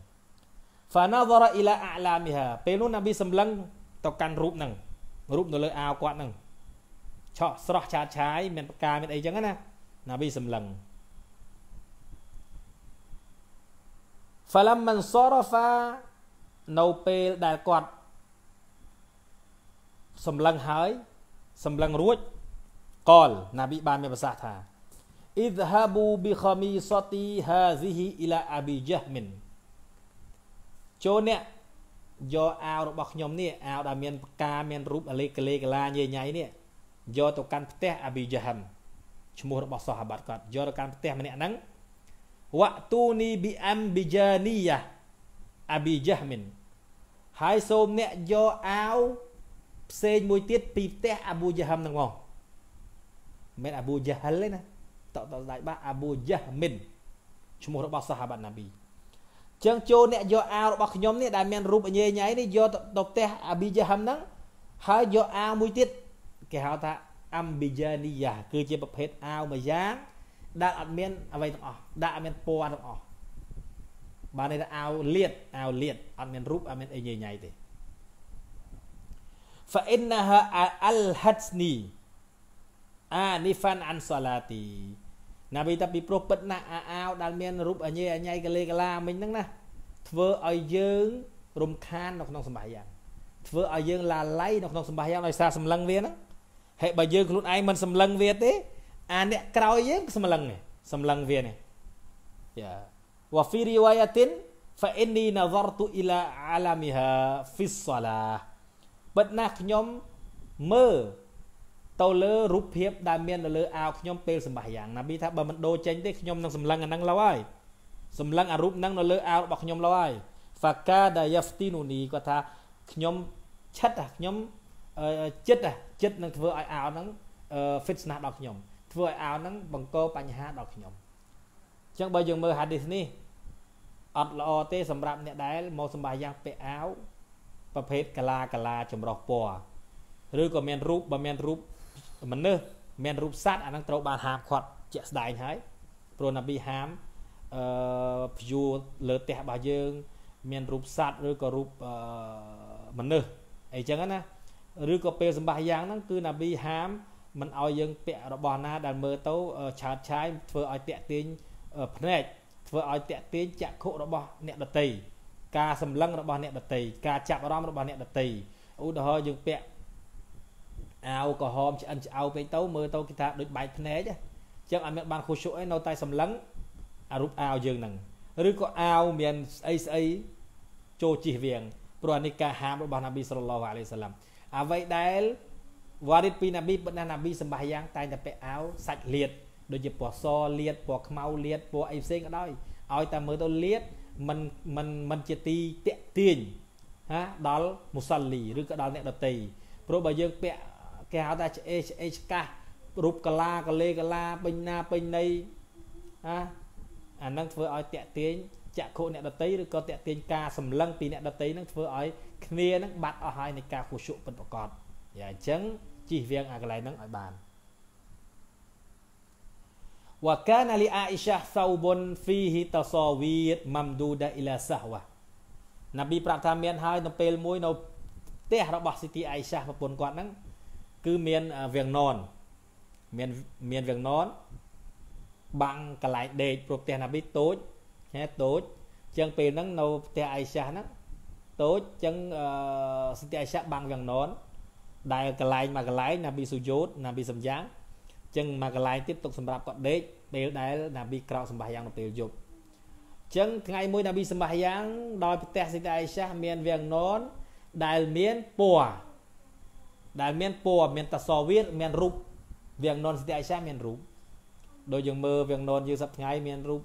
A: fanadhara ila a'lamiha ពេលនោះនប៊ីសម្លឹងទៅកាន់រូបហ្នឹងរូបនៅលើអាវគាត់ហ្នឹងឆក់ស្រស់ឆាតឆាយមានផ្កាមានអីចឹងណាណាប៊ីសម្លឹង falamman sarafa នៅពេលដែលគាត់សម្លឹងហើយសម្លឹងរួចកលណាប៊ីបានមានប្រសាសន៍ថា اذهبوا بخميصتي هذه الى ابي جهم ចូលអ្នកយកអាវរបស់ខ្ញុំនេះអាវដែលមានផ្កាមានរូបអលេកលេកលាញញៃនេះយកទៅកាន់ផ្ទះអាប៊ីយ៉ាហាំឈ្មោះរបស់សោះអាបាត់គាត់យកទៅកាន់ផ្ទះម្នាក់ហ្នឹងវ៉ាទូនីប៊ីអាំប៊ីយ៉ានីយ៉ាអាប៊ីយ៉ាហ្មិនហើយសូមអ្នកយកអាវផ្សេងមួយទៀតពីផ្ទះអាប៊ូយ៉ាហាំហ្នឹងមកមិនអាប៊ូយ៉ាហិលទេណាតតស្ដាយបាទអាប៊ូយ៉ាមិនឈ្មោះរបស់សាហាបាត់ណាប៊ីចឹងចូលអ្នកយកអាវរបស់ខ្ញុំនេះដែលមានរូបអញេញ៉ៃនេះយកទៅផ្ទះអាប៊ីយ៉ាហាំហ្នឹងហើយយកអាវមួយទៀតគេហៅថាអំប៊ីយ៉ានីយ៉ាគឺជាប្រភេទអាវមួយយ៉ាងដែលអត់មាន អ្វីទាំងអស់ដាក់អត់មានពណ៌ទាំងអស់បានន័យថាអាវលៀតអាវលៀតអត់មានរូបអត់មានអីញញៃទេ فإنها ألهتني آنفا عن صلاتي ណាប៊ីតាពីព្រោះពិតណាស់អាអាវដែលមានរូបអញេអញៃកលេកលាមិញហ្នឹងណា ធ្វើឲ្យយើងរំខាននៅក្នុងសម្បាយ៉ាងធ្វើឲ្យយើងឡាល័យនៅក្នុងសម្បាយ៉ាងដោយសារសម្លឹងវាហ្នឹងហើយបើយើងខ្លួនឯងមិនសម្លឹងវាទេ អាអ្នកក្រោយយើងសម្លឹងសម្លឹងវានេះយ៉ា wa fi riwayatin fa inni nazartu ila alamiha fi salah បិទណាស់ខ្ញុំមើលទៅលើរូបភាពដែលមាននៅលើអាវខ្ញុំពេលសម្បាសយ៉ាងណាប៊ីថាបើមិនដូរចេញទេខ្ញុំនឹងសម្លឹងអានឹងឡើយហើយសម្លឹងអារូបនឹងនៅលើអាវរបស់ខ្ញុំឡើយហើយហ្វាកាដាយ៉ាហ្វទីនូនីគាត់ថាខ្ញុំឆិតខ្ញុំចិត្តចិត្តនឹងធ្វើឲ្យអាវហ្នឹង fitness ដល់ខ្ញុំធ្វើឲ្យអាវហ្នឹងបង្កបញ្ហាដល់ខ្ញុំចឹងបើយើងមើលហាឌីសនេះអត់ល្អទេសម្រាប់អ្នកដែលមកសម្បាយ៉ាងពាក់អាវប្រភេទកលាកលាចម្រុះពណ៌ឬក៏មានរូបបើមានរូបមនុស្សមានរូបសត្វអានឹងត្រូវបានហាមឃាត់ជាក់ស្ដែងហើយព្រោះនប៊ីហាមអឺភួរលើផ្ទះរបស់យើង មានរូបសត្វឬក៏រូបអឺមនុស្សអីចឹងណាឬក៏ពេលសម្បាសយ៉ាងហ្នឹងគឺនប៊ីហាមមិនឲ្យយើងពាក់របស់ណាដែលមើលទៅឆើតឆាយធ្វើឲ្យតាក់ទាញភ្នែកធ្វើឲ្យតាក់ទាញចក្ខុរបស់អ្នកដតីការសម្លឹងរបស់អ្នកដតីការចាប់អារម្មណ៍របស់អ្នកដតីឧទាហរណ៍យើងពាក់អាវក្រហមឆ្អិនឆ្អៅពេកទៅមើលទៅគេថាដូចបែកភ្នែកអញ្ចឹងអត់មានបានខុសជុអីនៅតែសម្លឹងអារូបអាវយើងហ្នឹងឬក៏អាវមានស្អីស្អីចូលជិះវៀងព្រោះនេះការហាមរបស់ណាប៊ីសល្លោះអាឡៃសាឡាំអ្វីដែលវ៉ារិតពីណាប៊ីបណ្ណាណាប៊ីសម្បាយ៉ាងតែងតែពាក់អាវសាច់លៀតដូចជាពណ៌សលាតពណ៌ខ្មៅលាតពណ៌អីផ្សេងក៏ដោយឲ្យតែមើលទៅលាតมันมันมันជាទីតាក់ទាញណាដល់មូសាលីឬក៏ដល់អ្នកដតីព្រោះបើយើងពាក់គេហៅថាឆ្អេឆ្អេឆ្កាស់រូបកលាកលេកលាពេញណាពេញណីណាអានឹងធ្វើឲ្យតាក់ទាញចក្ខុអ្នកដតីឬក៏តាក់ទាញការសម្លឹងពីអ្នកដតីនឹងធ្វើឲ្យគ្នានឹងបាត់អស់ហើយនៃការគូសុពិតប្រកបយ៉ាអញ្ចឹងជិះវៀងអាកន្លែងហ្នឹងឲ្យបានវកានលីអាអ៊ីសាសោប៊ុនហ្វីហ៊ីតសាវៀតម៉ាំឌូដាអ៊ីឡាសាវ៉ាណាប៊ីប្រាប់ថាមានហើយនៅពេលមួយនៅផ្ទះរបស់ស៊ីទីអ៊ីសាប្រពន្ធគាត់ហ្នឹងគឺមានវាំងននមានមានវាំងននបាំងកន្លែងដេកព្រោះផ្ទះណាប៊ីតូចហេតូចចឹងពេលហ្នឹងនៅផ្ទះអ៊ីសាហ្នឹងតូចចឹងអឺស៊ីទីអ៊ីសាបាំងវាំងននដែលកន្លែងមួយកន្លែងណាប៊ីស៊ូយោតណាប៊ីសំយ៉ាងចឹងមកកន្លែងទៀតទុកសម្រាប់គាត់ដេកពេលដែលណាប៊ីក្រោកសម្បាយ៉ាងនៅពេលយប់ចឹងថ្ងៃមួយណាប៊ីសម្បាយ៉ាង ដោយ ផ្ទះសេចក្ដីអៃសា មានវាំងណនដែលមានពណ៌ដែលមានពណ៌មានតសវៀតមានរូបវាំងណនសេចក្ដីអៃសាមានរូបដូចយើងមើលវាំងណនយើងសប្ថ្ងៃមានរូប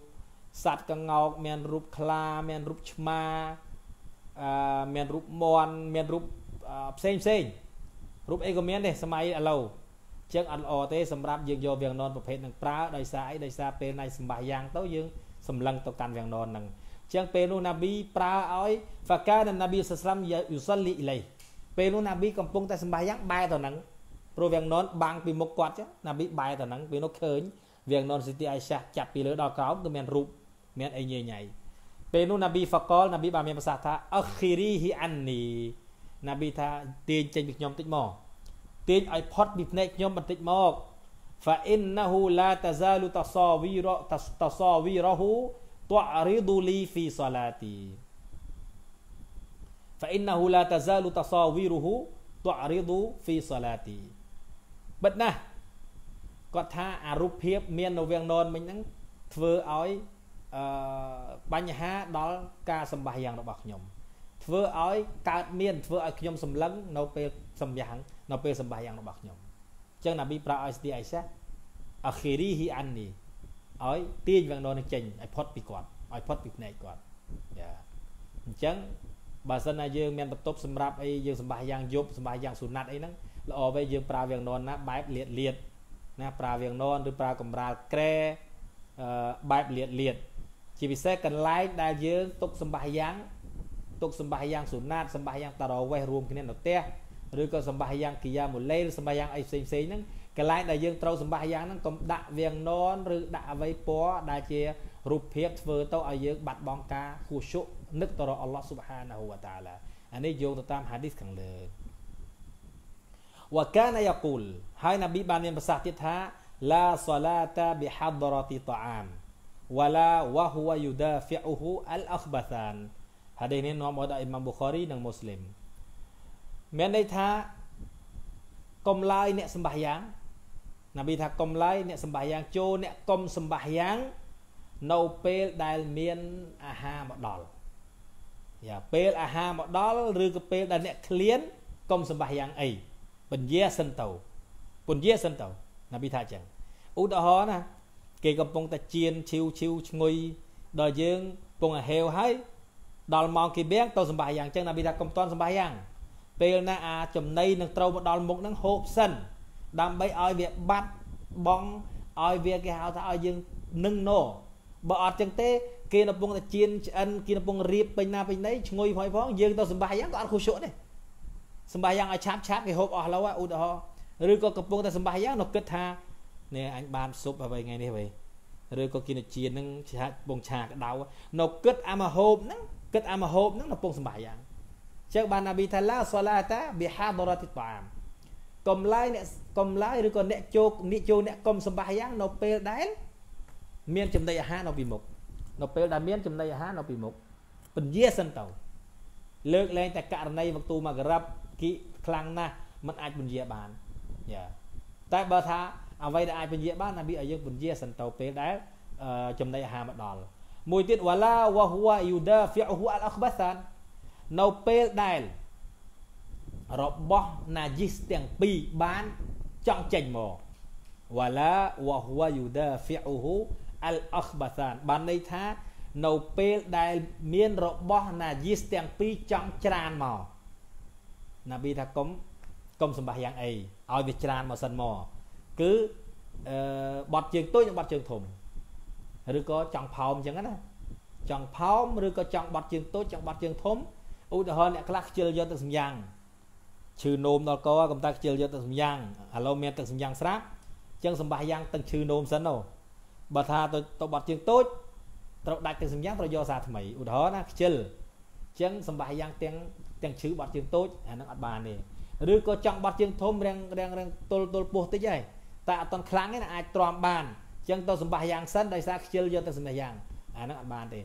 A: សត្វកងោកមានរូបខ្លាមានរូបឆ្មាអឺមានរូបមន់មានរូបផ្សេងផ្សេងរូបអីក៏មានដែរសម័យឥឡូវចឹងអត់ល្អទេសម្រាប់យើងយកវាំងននប្រភេទនឹងប្រើដោយសារអីដោយសារពេលណៃសម្បះយ៉ាង ទៅយើងសម្លឹងទៅកាន់វាំងននហ្នឹងចឹងពេលនោះណាប៊ីប្រើឲ្យហ្វាកានណាប៊ីសស្លាមយូសលីអ៊ីឡៃពេលនោះណាប៊ីកំពុងតែសម្បះយ៉ាងបែរទៅហ្នឹងព្រោះវាំងននបាំងពីមុខគាត់ចឹងណាប៊ីបែរទៅហ្នឹងពេលនោះឃើញវាំងននស៊ីទីអៃសាចាប់ពីលើដល់ក្រោមគឺមានរូបមានអីញ៉ៃញ៉ៃពេលនោះណាប៊ីហ្វាកលណាប៊ីបានមានប្រសាសន៍ថាអខីរីហ៊ីអាននីណាប៊ីថាទាញចេញពីខ្ញុំតិចមកទាញឲ្យផុតពីភ្នែកខ្ញុំបន្តិចមក fa innahu la tazalu tasawiru tasawiruhu tu'ridu li fi salati fa innahu la tazalu tasawiruhu tu'ridu fi salati បិទណាស់គាត់ថាអារូបភាពមាននៅវាំងននមិញហ្នឹងធ្វើឲ្យអឺបញ្ហាដល់ការសម្បាសយ៉ាងរបស់ខ្ញុំធ្វើឲ្យកើតមានធ្វើឲ្យខ្ញុំសម្លឹងនៅពេលសម្យ៉ាងនៅពេលសម្បាយ៉ាងរបស់ខ្ញុំអញ្ចឹងណាប៊ីប្រាឲ្យស្ទីអៃសាអាខេរីហ៊ីអាននីឲ្យទាញវាំងនរនឹងចេញឲ្យផុតពីគាត់ឲ្យផុតពីភ្នែកគាត់យ៉ាអញ្ចឹងបើសិនណាយើងមានបន្ទប់សម្រាប់អីយើងសម្បាយ៉ាងយប់សម្បាយ៉ាងសុណាត់អីហ្នឹងល្អវិញយើងប្រើវាំងនរណាបែបលាតលាតណាប្រើវាំងនរឬប្រើកំរាលក្រែបែបលាតលាតជាពិសេសកន្លែងដែលយើងទុកសម្បាយ៉ាងទុកសម្បាសយ៉ាងសុណាតសម្បាសយ៉ាងតារ៉វេះរួមគ្នានៅផ្ទះឬក៏សម្បាសយ៉ាងគីយ៉ាមូលេសម្បាសយ៉ាងអីផ្សេងផ្សេងហ្នឹងកន្លែងដែលយើងត្រូវសម្បាសយ៉ាងហ្នឹងកុំដាក់វៀងននឬដាក់អ្វីពណ៌ដែលជារូបភាពធ្វើទៅឲ្យយើងបាត់បង់ការគូសុខនឹកទៅរកអល់ឡោះស៊ុបហានាហ៊ូវតាឡាអានេះយោងទៅតាមហាឌីសខាងលើវកានយ៉ាគូលហើយនប៊ីបានមានប្រសាសន៍ទៀតថា لا صلاة بحضرة طعام ولا وهو يدافعه الأخبثان ហាឌីសនេះនាំមកដោយអ៊ីម៉ាមប៊ូខារីនិងមូស្លីមមានន័យថាកុំឡាយអ្នកសម្បាយ៉ាងណាប៊ីថាកុំឡាយអ្នកសម្បាយ៉ាងចូលអ្នកកុំសម្បាយ៉ាងនៅពេលដែលមានអាហារមកដល់យ៉ាពេលអាហារមកដល់ឬក៏ពេលដែលអ្នកឃ្លានកុំសម្បាយ៉ាងអីពញ្ញាសិនទៅពញ្ញាសិនទៅណាប៊ីថាចឹងឧទាហរណ៍ណាគេកំពុងតែជៀនឈីវឈីវឈ្ងុយដល់យើងពងអាហេវហើយដល់ម៉ោងគីបៀងទៅសម្បាយ៉ាងចឹងណាប៊ីថាកុំតន់សម្បាយ៉ាង ពេលណាអាចំណៃនឹងត្រូវមកដល់មុខនឹងហូបសិនដើម្បីឲ្យវាបាត់បងឲ្យវាគេហៅថាឲ្យយើងនឹងណោបើអត់ចឹងទេ គេនៅពងតែជៀនឆ្អិនគេនៅពងរៀបពេញណាពេញណីឈ្ងុយផងផងយើងទៅសម្បាយ៉ាងក៏អត់ខុសជក់ទេសម្បាយ៉ាងឲ្យឆាប់ឆាប់គេហូបអស់ឡូវឧទាហរណ៍ឬក៏កំពុងតែសម្បាយ៉ាងនៅគិតថានេះអញបានស៊ុបអ្វីថ្ងៃនេះវេឬក៏គិនជៀននឹងឆាក់ពងឆាក្តៅនៅគិតអាមហូបហ្នឹងគិតអាមហូបហ្នឹងកំពុងសម្បាយ៉ាងចឹងបានណាប៊ីថាឡាសូឡាតាប៊ីហាដរ៉ាទីតាមកុំឡាយអ្នកកុំឡាយឬក៏អ្នកជោគអ្នកជោអ្នកកុំសម្បាយ៉ាងនៅពេលដែលមានចំណីអាហារនៅពីមុខនៅពេលដែលមានចំណីអាហារនៅពីមុខពន្យាសិនទៅលើកលែងតែករណីវតូមករាបគីខ្លាំងណាស់มันអាចពន្យាបានយ៉ាតែបើថាអ្វីដែលអាចពន្យាបានអាប៊ីឲ្យយើងពន្យាសិនទៅពេលដែលចំណីអាហារមកដល់មួយទៀតវ៉ាឡាវ៉ាហ៊ូវ៉ាយូដាហ្វីអ៊ូអលអខបាសាននៅពេលដែលរបស់ណាជីសទាំងពីរបានចង់ចេញមកវ៉ាឡាវ៉ាហ៊ូវ៉ាយូដាហ្វីអ៊ូអលអខបាសានបានន័យថានៅពេលដែលមានរបស់ណាជីសទាំងពីរចង់ច្រានមកណាប៊ីថាកុំកុំសម្បះយ៉ាងអីឲ្យវាច្រានមកសិនមកគឺអឺបត់ជើងតូចនិងបត់ជើងធំឬក៏ចង់ផោមអញ្ចឹងណាចង់ផោមឬក៏ចង់បាត់ជើងតូចចង់បាត់ជើងធំឧទាហរណ៍អ្នកខ្លះខ្ជិលយកទឹកសម្យ៉ាងឈឺនោមដល់កកំតែខ្ជិលយកទឹកសម្យ៉ាងឥឡូវមានទឹកសម្យ៉ាងស្រាប់អញ្ចឹងសម្បាសយ៉ាងទឹកឈឺនោមសិនអូបើថាទៅទៅបាត់ជើងតូច ត្រូវដាច់ទឹកសម្យ៉ាងត្រូវយកសារថ្មីឧទាហរណ៍ណាខ្ជិលអញ្ចឹងសម្បាសយ៉ាងទាំងទាំងឈឺបាត់ជើងតូចអានឹងអត់បានទេឬក៏ចង់បាត់ជើងធំរាំងរាំងរាំងទល់ទល់ពោះតិចហើយតែអត់តន់ខ្លាំងទេណាអាចទ្រាំបានចឹងទៅសម្បះយ៉ាងសិនដោយសារខ្ជិលយកទៅសម្បះយ៉ាងអាហ្នឹងអត់បានទេ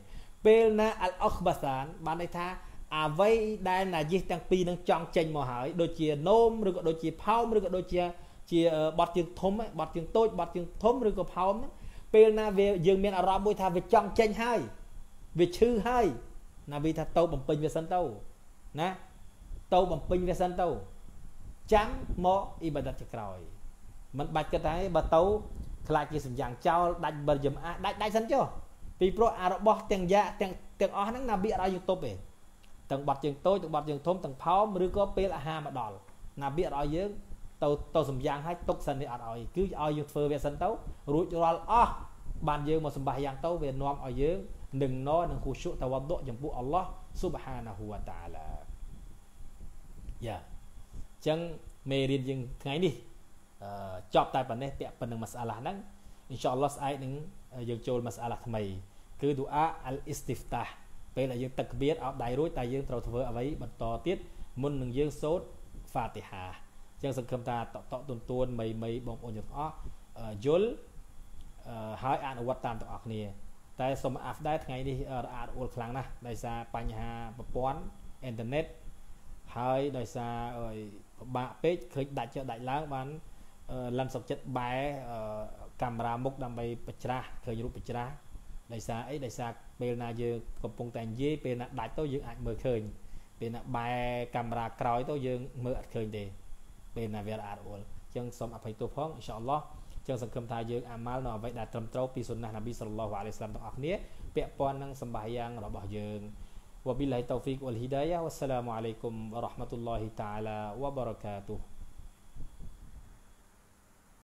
A: ពេលណាអលអុខបាសាន បានន័យថាអ្វីដែលណាយិសទាំងពីរនឹងចង់ចេញមកហើយដូចជានោមឬក៏ដូចជាផោមឬក៏ដូចជាជាបត់ជើងធំបត់ជើងតូចបត់ជើងធំឬក៏ផោមហ្នឹងពេលណាវាយើងមានអារម្មណ៍មួយថាវាចង់ចេញហើយវាឈឺហើយណាវាថាទៅបំពេញវាសិនទៅណាទៅបំពេញវាសិនទៅចាំមកអ៊ីបាដតជាក្រោយ មិនបាច់គិតថាបើទៅខ្លាចជាសម្យ៉ាងចោលដាច់បិលយមអាដាច់ដាច់សិនចុះពីព្រោះអារបស់ទាំងយ៉ាទាំងទាំងអស់ហ្នឹងណាបៀរឲ្យយើងទប់ឯងទាំងបាត់ជើងតូចទាំងបាត់ជើងធំទាំងផោមឬក៏ពេលអាហារមកដល់ណាបៀរឲ្យយើងទៅទៅសម្យ៉ាងឲ្យទុកសិននេះអត់ឲ្យគឺឲ្យយើងធ្វើវាសិនទៅរួចរាល់អស់បានយើងមកសម្បះយ៉ាងទៅវានាំឲ្យយើងនឹងណនឹងហ៊ូសុតវដុចំពោះអល់ឡោះស៊ុបហានាហ៊ូវតាឡាយ៉ាអញ្ចឹងមេរៀនយើងថ្ងៃនេះចប់តែប៉ុណ្ណេះពាក់ប៉ុណ្្នឹងម៉ាសាឡាហ្នឹងអ៊ីនសាអល់ឡោះស្អែកនឹងយើងចូលម៉ាសាឡាថ្មីគឺឌូអាអលអ៊ីស្ទីហ្វតាពេលដែលយើងតឹកបៀតអោបដៃរួចតែយើងត្រូវធ្វើអ្វីបន្តទៀតមុននឹងយើងសូត្រហ្វាទីហាអញ្ចឹងសង្ឃឹមថាតតតទួនមីមីបងប្អូនទាំងអស់យល់ហើយអនុវត្តតាមទាំងអស់គ្នា តែសូមអាប់ដែរថ្ងៃនេះរអាក់អួលខ្លាំងណាស់ដោយសារបញ្ហាប្រព័ន្ធអ៊ីនធឺណិតហើយដោយសារពិបាកពេកឃើញដាច់ចុះដាច់ឡើងបានលិនសុកចិត្តបែកាមេរ៉ាមុខដើម្បីបច្រាស់ឃើញរូបបច្រាស់ដោយសារអីដោយសារពេលណាយើងកំពុងតែនិយាយពេលណាដាច់ទៅយើងអាចមើលឃើញពេលណាបែកាមេរ៉ាក្រោយទៅយើងមើលអត់ឃើញទេពេលណាវារអត់អួលអញ្ចឹងសូមអភ័យទោសផងអ៊ីនសាអល់ឡោះចឹងសង្ឃឹមថាយើងអាម៉ាល់នៅអ្វីដែលត្រឹមត្រូវពីសុណាស់នប៊ីសល្លោះអាឡៃស្លាមទាំងអស់គ្នាពាក់ព័ន្ធនឹងសម្បាយ៉ាងរបស់យើងវប៊ីឡៃតូហ្វីកវលហ៊ីដាយ៉ាវអស្សឡាមអាឡៃគុំវរ៉ាហ្មាតុលឡោះតាឡាវបារកាទូ